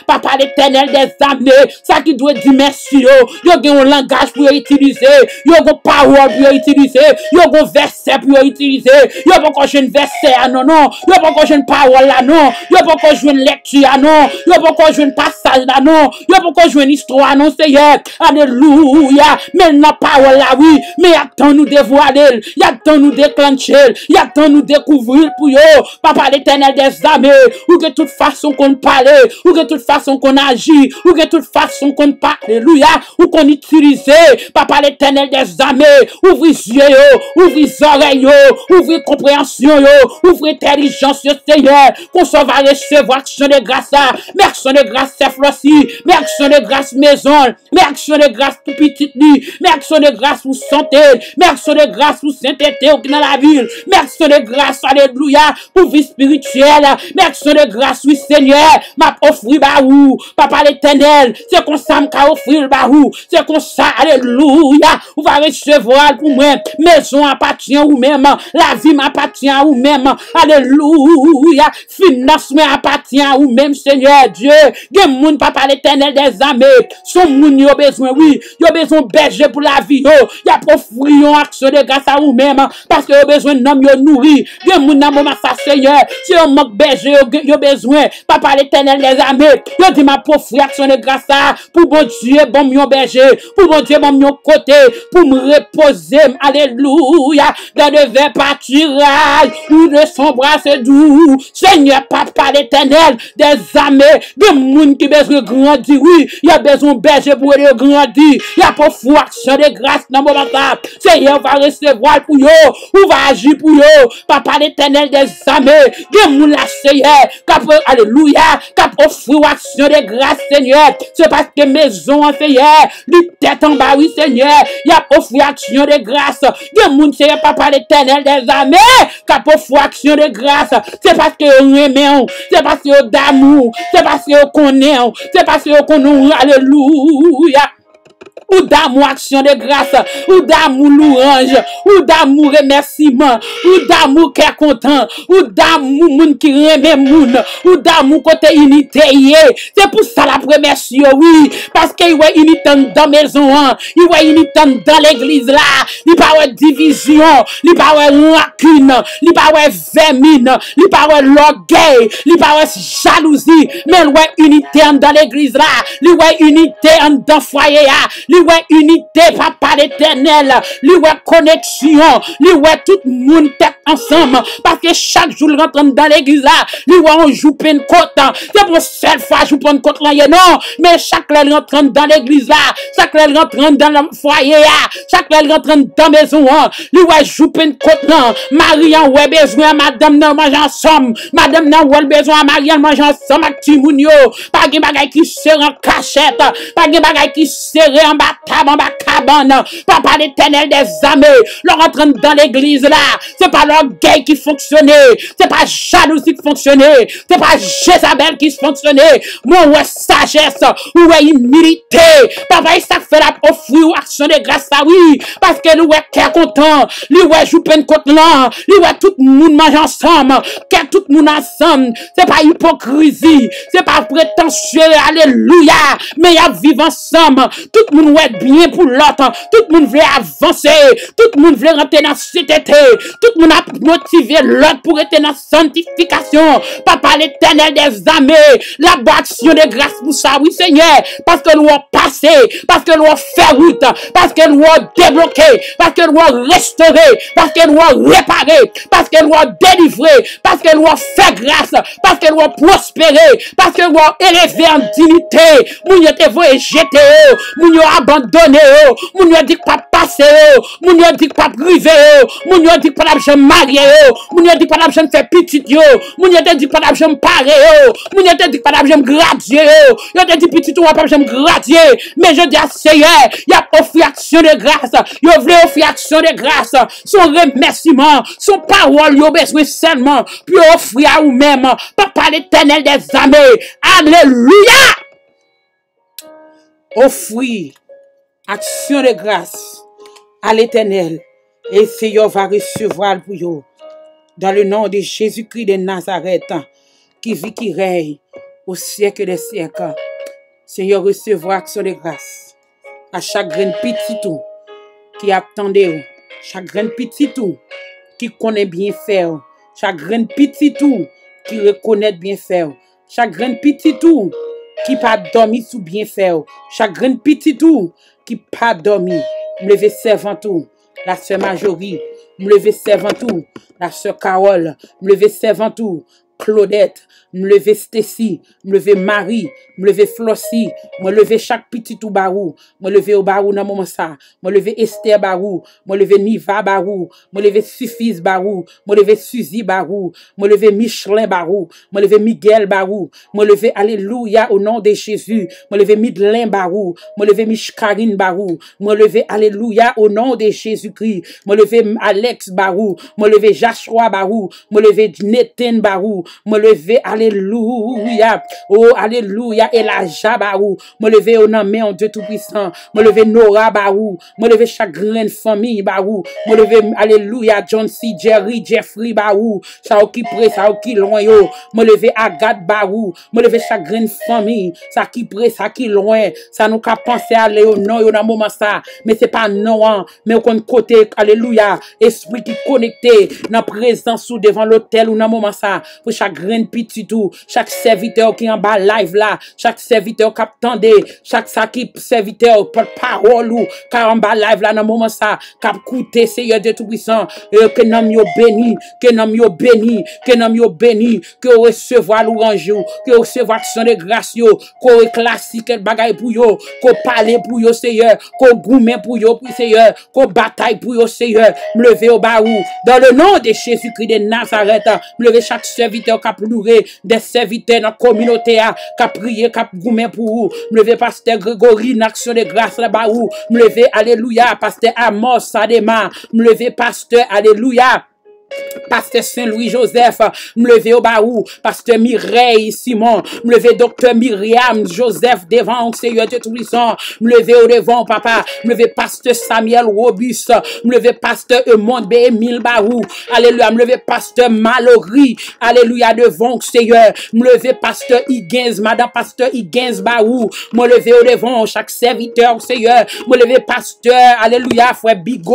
Pa pale tenel den zanme Sa ki dwe di mesyo Yo gen yon langaj pou yo itilize Yo gen power pou yo itilize Yo gen vese pou yo itilize Yo gen kwe Non. Yo pou kon jwen versè anonon Yo pou kon jwen parola anon Yo pou kon jwen lekty anon Yo pou kon jwen pasaj nanon Yo pou kon jwen histro anon Se yek, anelou ya Men na parola wi Men ya tan nou de voal el Ya tan nou de klant chel Ya tan nou de kouvril pou yo Pa pale tenel de zame Ou ke tout fason kon pale Ou ke tout fason kon aji Ou ke tout fason kon pale Ou kon itilize Pa pale tenel de zame Ou vwi zye yo Ou vwi zore yo Ou vwi kompre Ansyon yo, ouvre terijansye Senye, konson vare chevo ak Senye grasa, mersan de grasa Senye frosi, mersan de grasa Mezon, mersan de grasa tou pititli Mersan de grasa ou sante Mersan de grasa ou sentete ou kina la vil Mersan de grasa aleluya Pouvi spirityela Mersan de grasa ou senye Map ofri barou, papa le tenel Se konsan mka ofri barou Se konsan aleluya Vare chevo al pou men Meson apatien ou menman, la zi map Atyan ou mem, aleluya Finans wè apatyan ou mem Seigneur Diyo, gen moun Papa lè tenè lè zame, sou moun Yo bezwen wè, yo bezwen bejè Pou la vi yo, yo pou friyon Akso de gasa ou mem, paske yo bezwen Nom yo nou wè, gen moun nan mou Masa seigneur, si yo mok bejè Yo bezwen, papa lè tenè lè zame Yo di man pou friyon akso de gasa Pou bon Diyo bon mwen bejè Pou bon Diyo bon mwen kote Pou mwen repose, aleluya Gen devè patira Ou de sombra se dou Se nye papa de tenel De zame Ge moun ki bez re grandi Ya bezon bez je pou re grandi Ya pou fwak se de grase Se nye ou va reseval pou yo Ou va aji pou yo Papa de tenel de zame Ge moun la se nye Ka pou fwak se de grase Se nye Se paske mezon se nye Li tete an ba wis se nye Ya pou fwak se de grase Ge moun se nye papa de tenel de zame Ka pou fwa ki se yon de grasa, se pa se yon e men, se pa se yon da moun, se pa se yon konen, se pa se yon konon, aleluya. Ou da mou aksyon de grasa, ou da mou louange, ou da mou remesiman, ou da mou kèkontan, ou da mou moun ki reme moun, ou da mou kote initeye. Te pou salapre mesyo, oui, paske y wè initen dan mezon an, y wè initen dan l'eglize la, li pa wè divizyon, li pa wè wakine, li pa wè vèmine, li pa wè logè, li pa wè jalouzi, men wè initen dan l'eglize la, li wè initen dan fwaye ya, li wè... Li wè unitè pa pa l'Eternel Li wè koneksyon Li wè tout moun tek ansam Parke chak joul rentran dan l'Eglise la Li wè an joupen kotan Ya pou sel fwa joupen kotan ye nan Men chak lè rentran dan l'Eglise la Chak lè rentran dan l'foye ya Chak lè rentran dan bezon an Li wè joupen kotan Maryan wè bezon a madame nan waj ansam Madame nan wè bezon a Maryan waj ansam A ti moun yo Pa ge bagay ki seran kachet Pa ge bagay ki seran ba taban ba kaban nan, pa pa le tenel de zame, lor entran dan l'eglize la, se pa lor gay ki foksyone, se pa jalousi ki foksyone, se pa jezabel ki foksyone, moun wè sajes, moun wè imilite pa pa yi sak fè la pofwi ou aksyon de grasa wè, paske nou wè kè koton, li wè joupen koton li wè tout moun manj ansam kè tout moun ansam se pa hipokrizi, se pa pretensye, aleluya meyap viv ansam, tout moun ou ete byen pou lot, tout moun vle avanse, tout moun vle rente nan setete, tout moun ap motive lot pou ete nan santifikasyon, pa pale tenel de zame, la bak syon de grase pou sa, oui seigne, paske nou a pase, paske nou a fe route, paske nou a debloke, paske nou a restere, paske nou a repare, paske nou a delivre, paske nou a fe grase, paske nou a prospere, paske nou a eleve an divite, moun yo te vo e jete ou, moun yo a Moun yo dik pa pase yo Moun yo dik pa brize yo Moun yo dik pa labje magye yo Moun yo dik pa labje me fè pitit yo Moun yo dik pa labje me pare yo Moun yo dik pa labje me gradye yo Moun yo dik pa labje me gradye Men yo dik seye Yo vre ofwe akisyon de grasa Son remersiman Son parwole Yo beswe senman Pyo ofwe a ou mem Pwa parè tenè le zame Aleluya Ofwe aksyon de grase, al etenel, e seyo va resevo al pou yo, dan le nan de Jezikri de Nazaret, ki vi ki rey, ou siyek de siyek, seyo resevo aksyon de grase, a chagren pititou, ki ap tande ou, chagren pititou, ki konen bin fè ou, chagren pititou, ki rekonen bin fè ou, chagren pititou, ki pa domi sou bin fè ou, chagren pititou, ki pa domi, mleve sè vantou, la sè majori, mleve sè vantou, la sè Karol, mleve sè vantou, Claudette, m wè stèsi, m wè marie m wè flòsi, m wè chak pititou barou, m wè wè barou nan mwonsa, m wè estè barou m wè nivà barou, m wè suffis barou, m wè suzi barou, m wè michelin barou m wè Miguel barou, m wè allelouya ou nan de Chezou m wè midlè barou, m wè michkarin barou, m wè allelouya ou nan de Chezou m wè Alex barou, m wè Jachroa barou, m wè Neten barou, m wè a Aleluya, oh aleluya Elaja ba ou, me leve yo nan men On de tout puissant, me leve Nora ba ou Me leve chagren fami ba ou Me leve aleluya John C. Jerry, Jeffrey ba ou Sa ou ki pre, sa ou ki loin yo Me leve Agat ba ou Me leve chagren fami, sa ou ki pre, sa ou ki loin Sa nou ka panse a leyo Non yo nan mouman sa, me se pa non Men kon kote, aleluya Espri ki konekte Nan prezansou devan lotel ou nan mouman sa Fe chagren pi tut Chak servite ou ki an ba live la Chak servite ou kap tende Chak sa ki servite ou pot parol ou Ka an ba live la nan mouman sa Kap koute seye detwisan E yo ken nam yo beni Ken nam yo beni Ken nam yo beni Ke ou e sewa lou anjou Ke ou sewa ki son de grasyou Ko e klasi ke bagay pou yo Ko pale pou yo seye Ko goumen pou yo pou seye Ko batay pou yo seye Mleve yo ba ou Dan le nan de Chezou kri de Nazaret Mleve chak servite ou kap louré Des servite nan kominote a Kapriye, kap goumen pou ou Mleve paste Gregorine, aksyon de glas la ba ou Mleve aleluya, paste a mor sa deman Mleve paste aleluya Pasteur Saint-Louis Joseph, lever au baou. Pasteur Mireille Simon, me lever. docteur Myriam Joseph devant, Seigneur de tout me lever au devant, papa. lever pasteur Samuel Robus. lever pasteur Eumonde, B. Emile Barou. Alléluia. lever pasteur Malory. Alléluia devant, Seigneur. me lever pasteur Higgins, madame pasteur Higgins Barou. levez au devant, chaque serviteur, Seigneur. lever pasteur, alléluia, frère Bigot,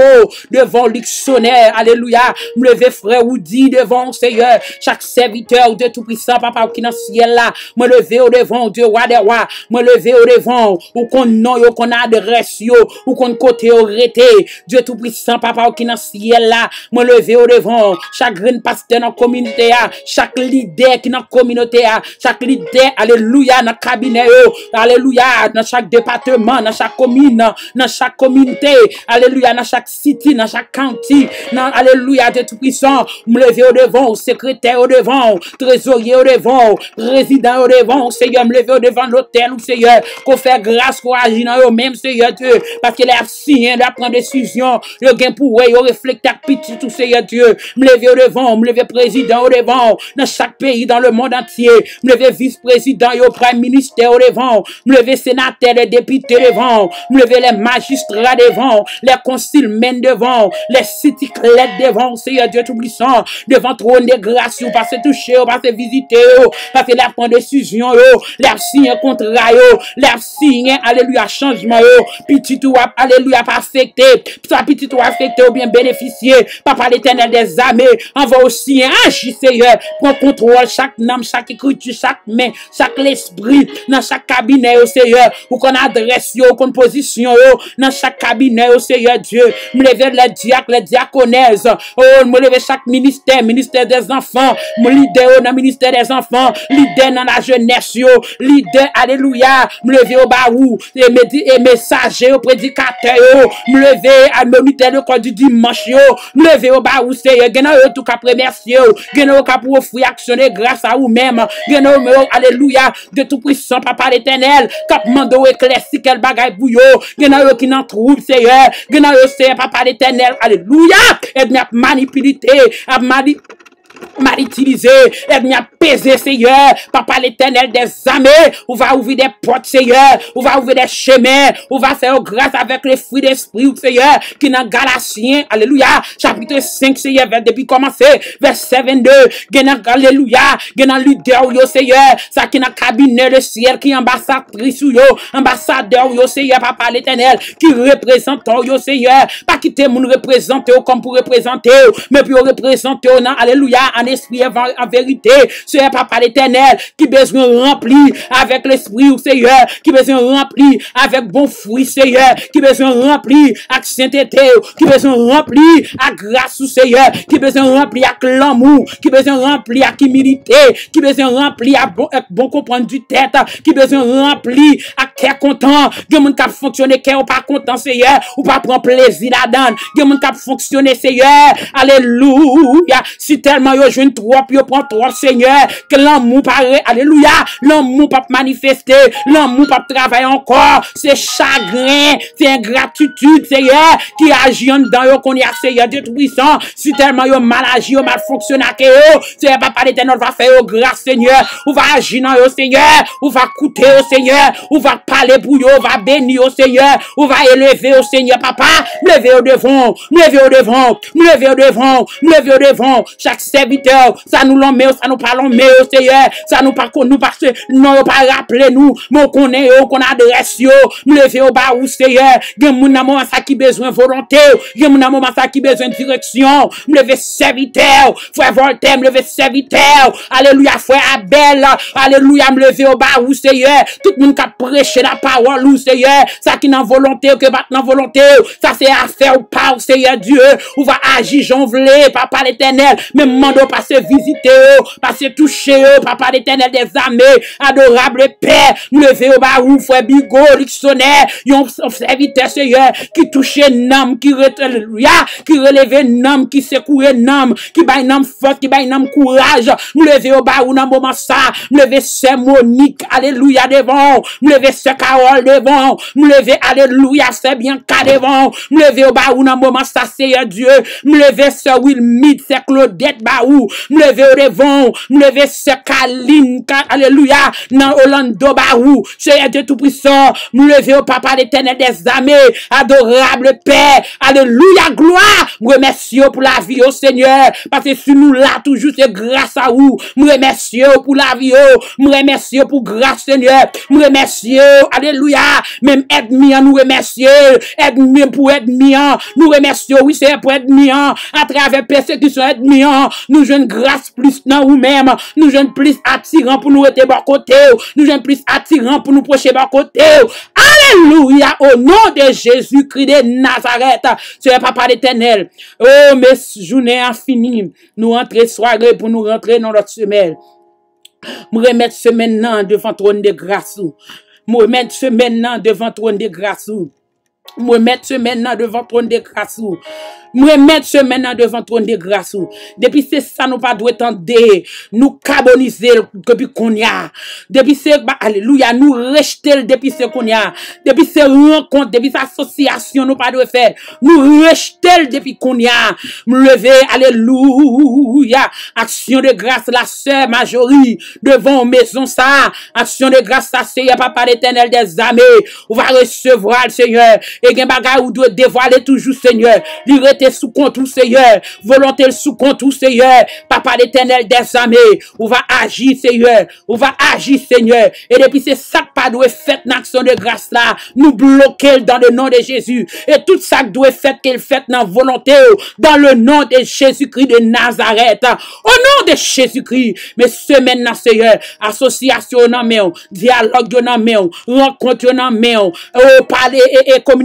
devant Luxonnaire. Alléluia. lever Ou di devon seye Chak servite ou de tout prisan papa ou ki nan syel la Mwen leve ou devon ou di ouade oua Mwen leve ou devon Ou kon nou yo kon adres yo Ou kon kote ou rete De tout prisan papa ou ki nan syel la Mwen leve ou devon Chak grin paste nan kominite ya Chak lide ki nan kominote ya Chak lide aleluya nan kabine yo Aleluya nan chak departement Nan chak komina Nan chak kominte Aleluya nan chak city Nan chak kanti Nan aleluya de tout prisan devant, au devant, secrétaire au devant, trésorier au devant, président au devant, Seigneur, me au devant l'hôtel, Seigneur, qu'on fait grâce, qu'on agit dans eux même Seigneur Dieu, parce qu'il a signé, il a pris décision, il a pour eux, il reflète petit tout, Seigneur Dieu, me au devant, me président au devant, dans chaque pays, dans le monde entier, me vice-président, au prime ministère au devant, me lever sénateur, les députés devant, me les magistrats devant, les conciles mènent devant, les city devant, Seigneur Dieu, Devant tron de grasyon, pa se touche yo, pa se vizite yo, pa se laf pon de suzyon yo, laf sinye kontra yo, laf sinye aleluya chanjman yo, pitit ou ap aleluya pa fete, pitit ou ap fete ou bien beneficye, pa pa le tenel de zame, anvo osinye anjise yo, pon kontrol chak nam, chak ekritu, chak men, chak lesbri, nan chak kabine yo seyo, pou kon adres yo, kon pozisyon yo, nan chak kabine yo seyo, die, mou leve le diak, le diakonez, oh, ou mou leve chak kabine yo seyo, Ministè, ministè oh, de zanfan Mou lidè ou nan ministè de zanfan Lidè nan la jènes yo Lidè, aleluya Mou levè ou ba ou E mesajè ou predikate yo Mou levè ou an mounite yo kwa di dimans yo Mou levè ou ba ou seye Genan ou tou ka premerse yo Genan ou ka pou ou fwi aksyonè grasa ou mèm Genan ou mè ou aleluya De tou pwisan pa pa retenel Kap mandou e klesik el bagay bou yo Genan ou ki nan troub seye Genan ou seye pa pa retenel Aleluya Ed mèp manipilite yo a Mari Maritilize Edmian peze seye Papa l'eternel de zame Ou va ouvi de pot seye Ou va ouvi de chemer Ou va seyo gras avek le fri de spri ou seye Ki nan galasyen Aleluya Chapitre 5 seye Depi komanse Verset 22 Genan galeluya Genan lude ou yo seye Sa ki nan kabine de siel Ki ambasatris ou yo Ambasade ou yo seye Papa l'eternel Ki representan ou yo seye Pa kite moun represente ou Kom pou represente ou Me pou yo represente ou nan Aleluya An espri evan averite, seye papare tenel. Ki bezen rampli avek lespri ou seye. Ki bezen rampli avek bon fwi seye. Ki bezen rampli ak sentete ou. Ki bezen rampli a gras ou seye. Ki bezen rampli ak lomou. Ki bezen rampli ak imilite. Ki bezen rampli ak bon kompon bon di teta. Ki bezen rampli ak koumou. kè kontan, gen moun kap fonksyonè, kè ou pa kontan, seye, ou pa pran plezi la dan, gen moun kap fonksyonè, seye, aleluya, si telman yo jwen trup, yo pran trup, seye, ke lan moun pare, aleluya, lan moun pap manifestè, lan moun pap travè ankor, se chagren, se gratitud, seye, ki aji an dan yo koni a seye, detwisan, si telman yo mal aji, yo mal fonksyonè, seye, pa pare tenon, va fè yo grase, seye, ou va aji nan yo seye, ou va koute yo seye, ou va pale pou yo, va beni yo seye, ou va eleve non, yo seye, papa, mleve yo devon, mleve yo devon, mleve yo devon, mleve yo devon, chak sebi te, sa nou lom me, sa nou palom me yo seye, sa nou pa konou pa se, nou pa raple nou, mwen konen yo, konan de res yo, mleve yo ba ou seye, gen moun namo an sa ki bezwen volante, gen moun namo an sa ki bezwen direksyon, mleve sebi te, fwe volte, mleve sebi te, aleluya fwe abel, aleluya mleve yo ba ou seye, tout moun ka preche, Sè la pa wò lou sè yè, sa ki nan volontè ou ke bat nan volontè ou, sa sè a fè ou pa ou sè yè Diyo, ou va aji jan vle, pa pa l'Eternel, mè mèndò pa se vizite ou, pa se touche ou, pa pa l'Eternel dè zame, adorab le pè, mè levé ou bar ou fòe bigo, riksonè, yon fè evitè sè yè, ki touche nam, ki rete l'ouyà, ki relevé nam, ki sekouye nam, ki bay nam fò, ki bay nam kouraj, mè levé ou bar ou nan mòman sa, mè levé sè Monique, aleluya devan, mè levé sè Monique, aleluya devan, se karol devon, mou leve aleluya, se bian ka devon, mou leve ou ba ou nan mouman sa seye dieu, mou leve se Wilmite, se Claudette ba ou, mou leve ou devon, mou leve se Kalinka, aleluya, nan Orlando ba ou, seye dieu tou prisan, mou leve ou papa de tenè des amè, adorable pè, aleluya gloa, mou remesye ou pou la vi ou seigneur, parce si nou la toujou se grase a ou, mou remesye ou pou la vi ou, mou remesye ou pou grase seigneur, mou remesye ou Alleluya Mèm edmian nou remersyon Edmian pou edmian Nou remersyon wissè pou edmian Atre avè persekisyon edmian Nou jèn grase plis nan ou mèm Nou jèn plis atiran pou nou etè bakote Nou jèn plis atiran pou nou proche bakote Alleluya Ou nou de jèsu kri de nazaret Seye papa oh, de tenel Ou mes jounè an finim Nou rentre soare pou nou rentre nan lot semel Mèm remersyon men nan Devant tron de grasou Mou men se men nan devan tron de grasou. Mwen met se men nan devan tron de grasou Mwen met se men nan devan tron de grasou Depi se sa nou pa dwe tende Nou karbonize l kepi konya Depi se, aleluya, nou rejte l depi se konya Depi se ronkont, depi se asosyasyon nou pa dwe fe Nou rejte l depi konya Mwen leve, aleluya Aksyon de gras la se majori Devon mezon sa Aksyon de gras sa seye papa de tenel de zame Ou va resevwa l seye E gen bagay ou dwe devale toujou seigneur Livrete sou kontou seigneur Volonte sou kontou seigneur Papa de tenel de zame Ou va agi seigneur Ou va agi seigneur E depi se sak pa dwe fet nan aksyon de grase la Nou bloke l dan de nan oh, de Jezu E tout sak dwe fet ke l fet nan volonte ou Dan le nan de Jezu kri de Nazaret O nan de Jezu kri Me semen nan seigneur Asosyasyon nan men ou Dialogyon nan non, men ou Rekontyon nan men ou Ou pale e komunikasyon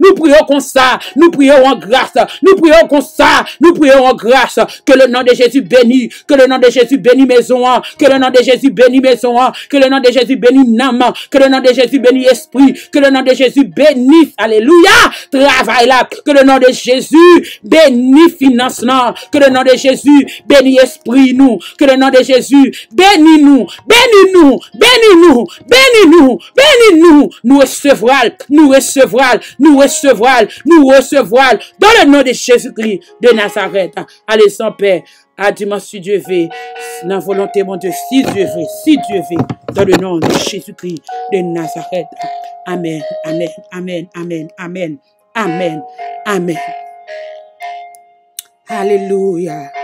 Nous prions comme ça. Nous prions en grâce. Nous prions comme ça. Nous prions en grâce. Que le nom de Jésus bénit, Que le nom de Jésus bénit maison. Que le nom de Jésus bénit maison. Que le nom de Jésus bénit Nam. Que le nom de Jésus bénit esprit. Que le nom de Jésus bénit, Alléluia. Travail là. Que le nom de Jésus bénit financement. Que le nom de Jésus bénit esprit nous. Que le nom de Jésus bénit nous. bénit nous. bénit nous. bénit nous. bénit nous. Nous recevrons. Nous recevrons nous recevoir, nous recevoir dans le nom de Jésus-Christ de Nazareth. Allez sans paix, adieu dimanche si Dieu veut, dans volonté mon si Dieu veut, si Dieu veut, dans le nom de Jésus-Christ de Nazareth. Amen, amen, amen, amen, amen, amen, amen. Alléluia.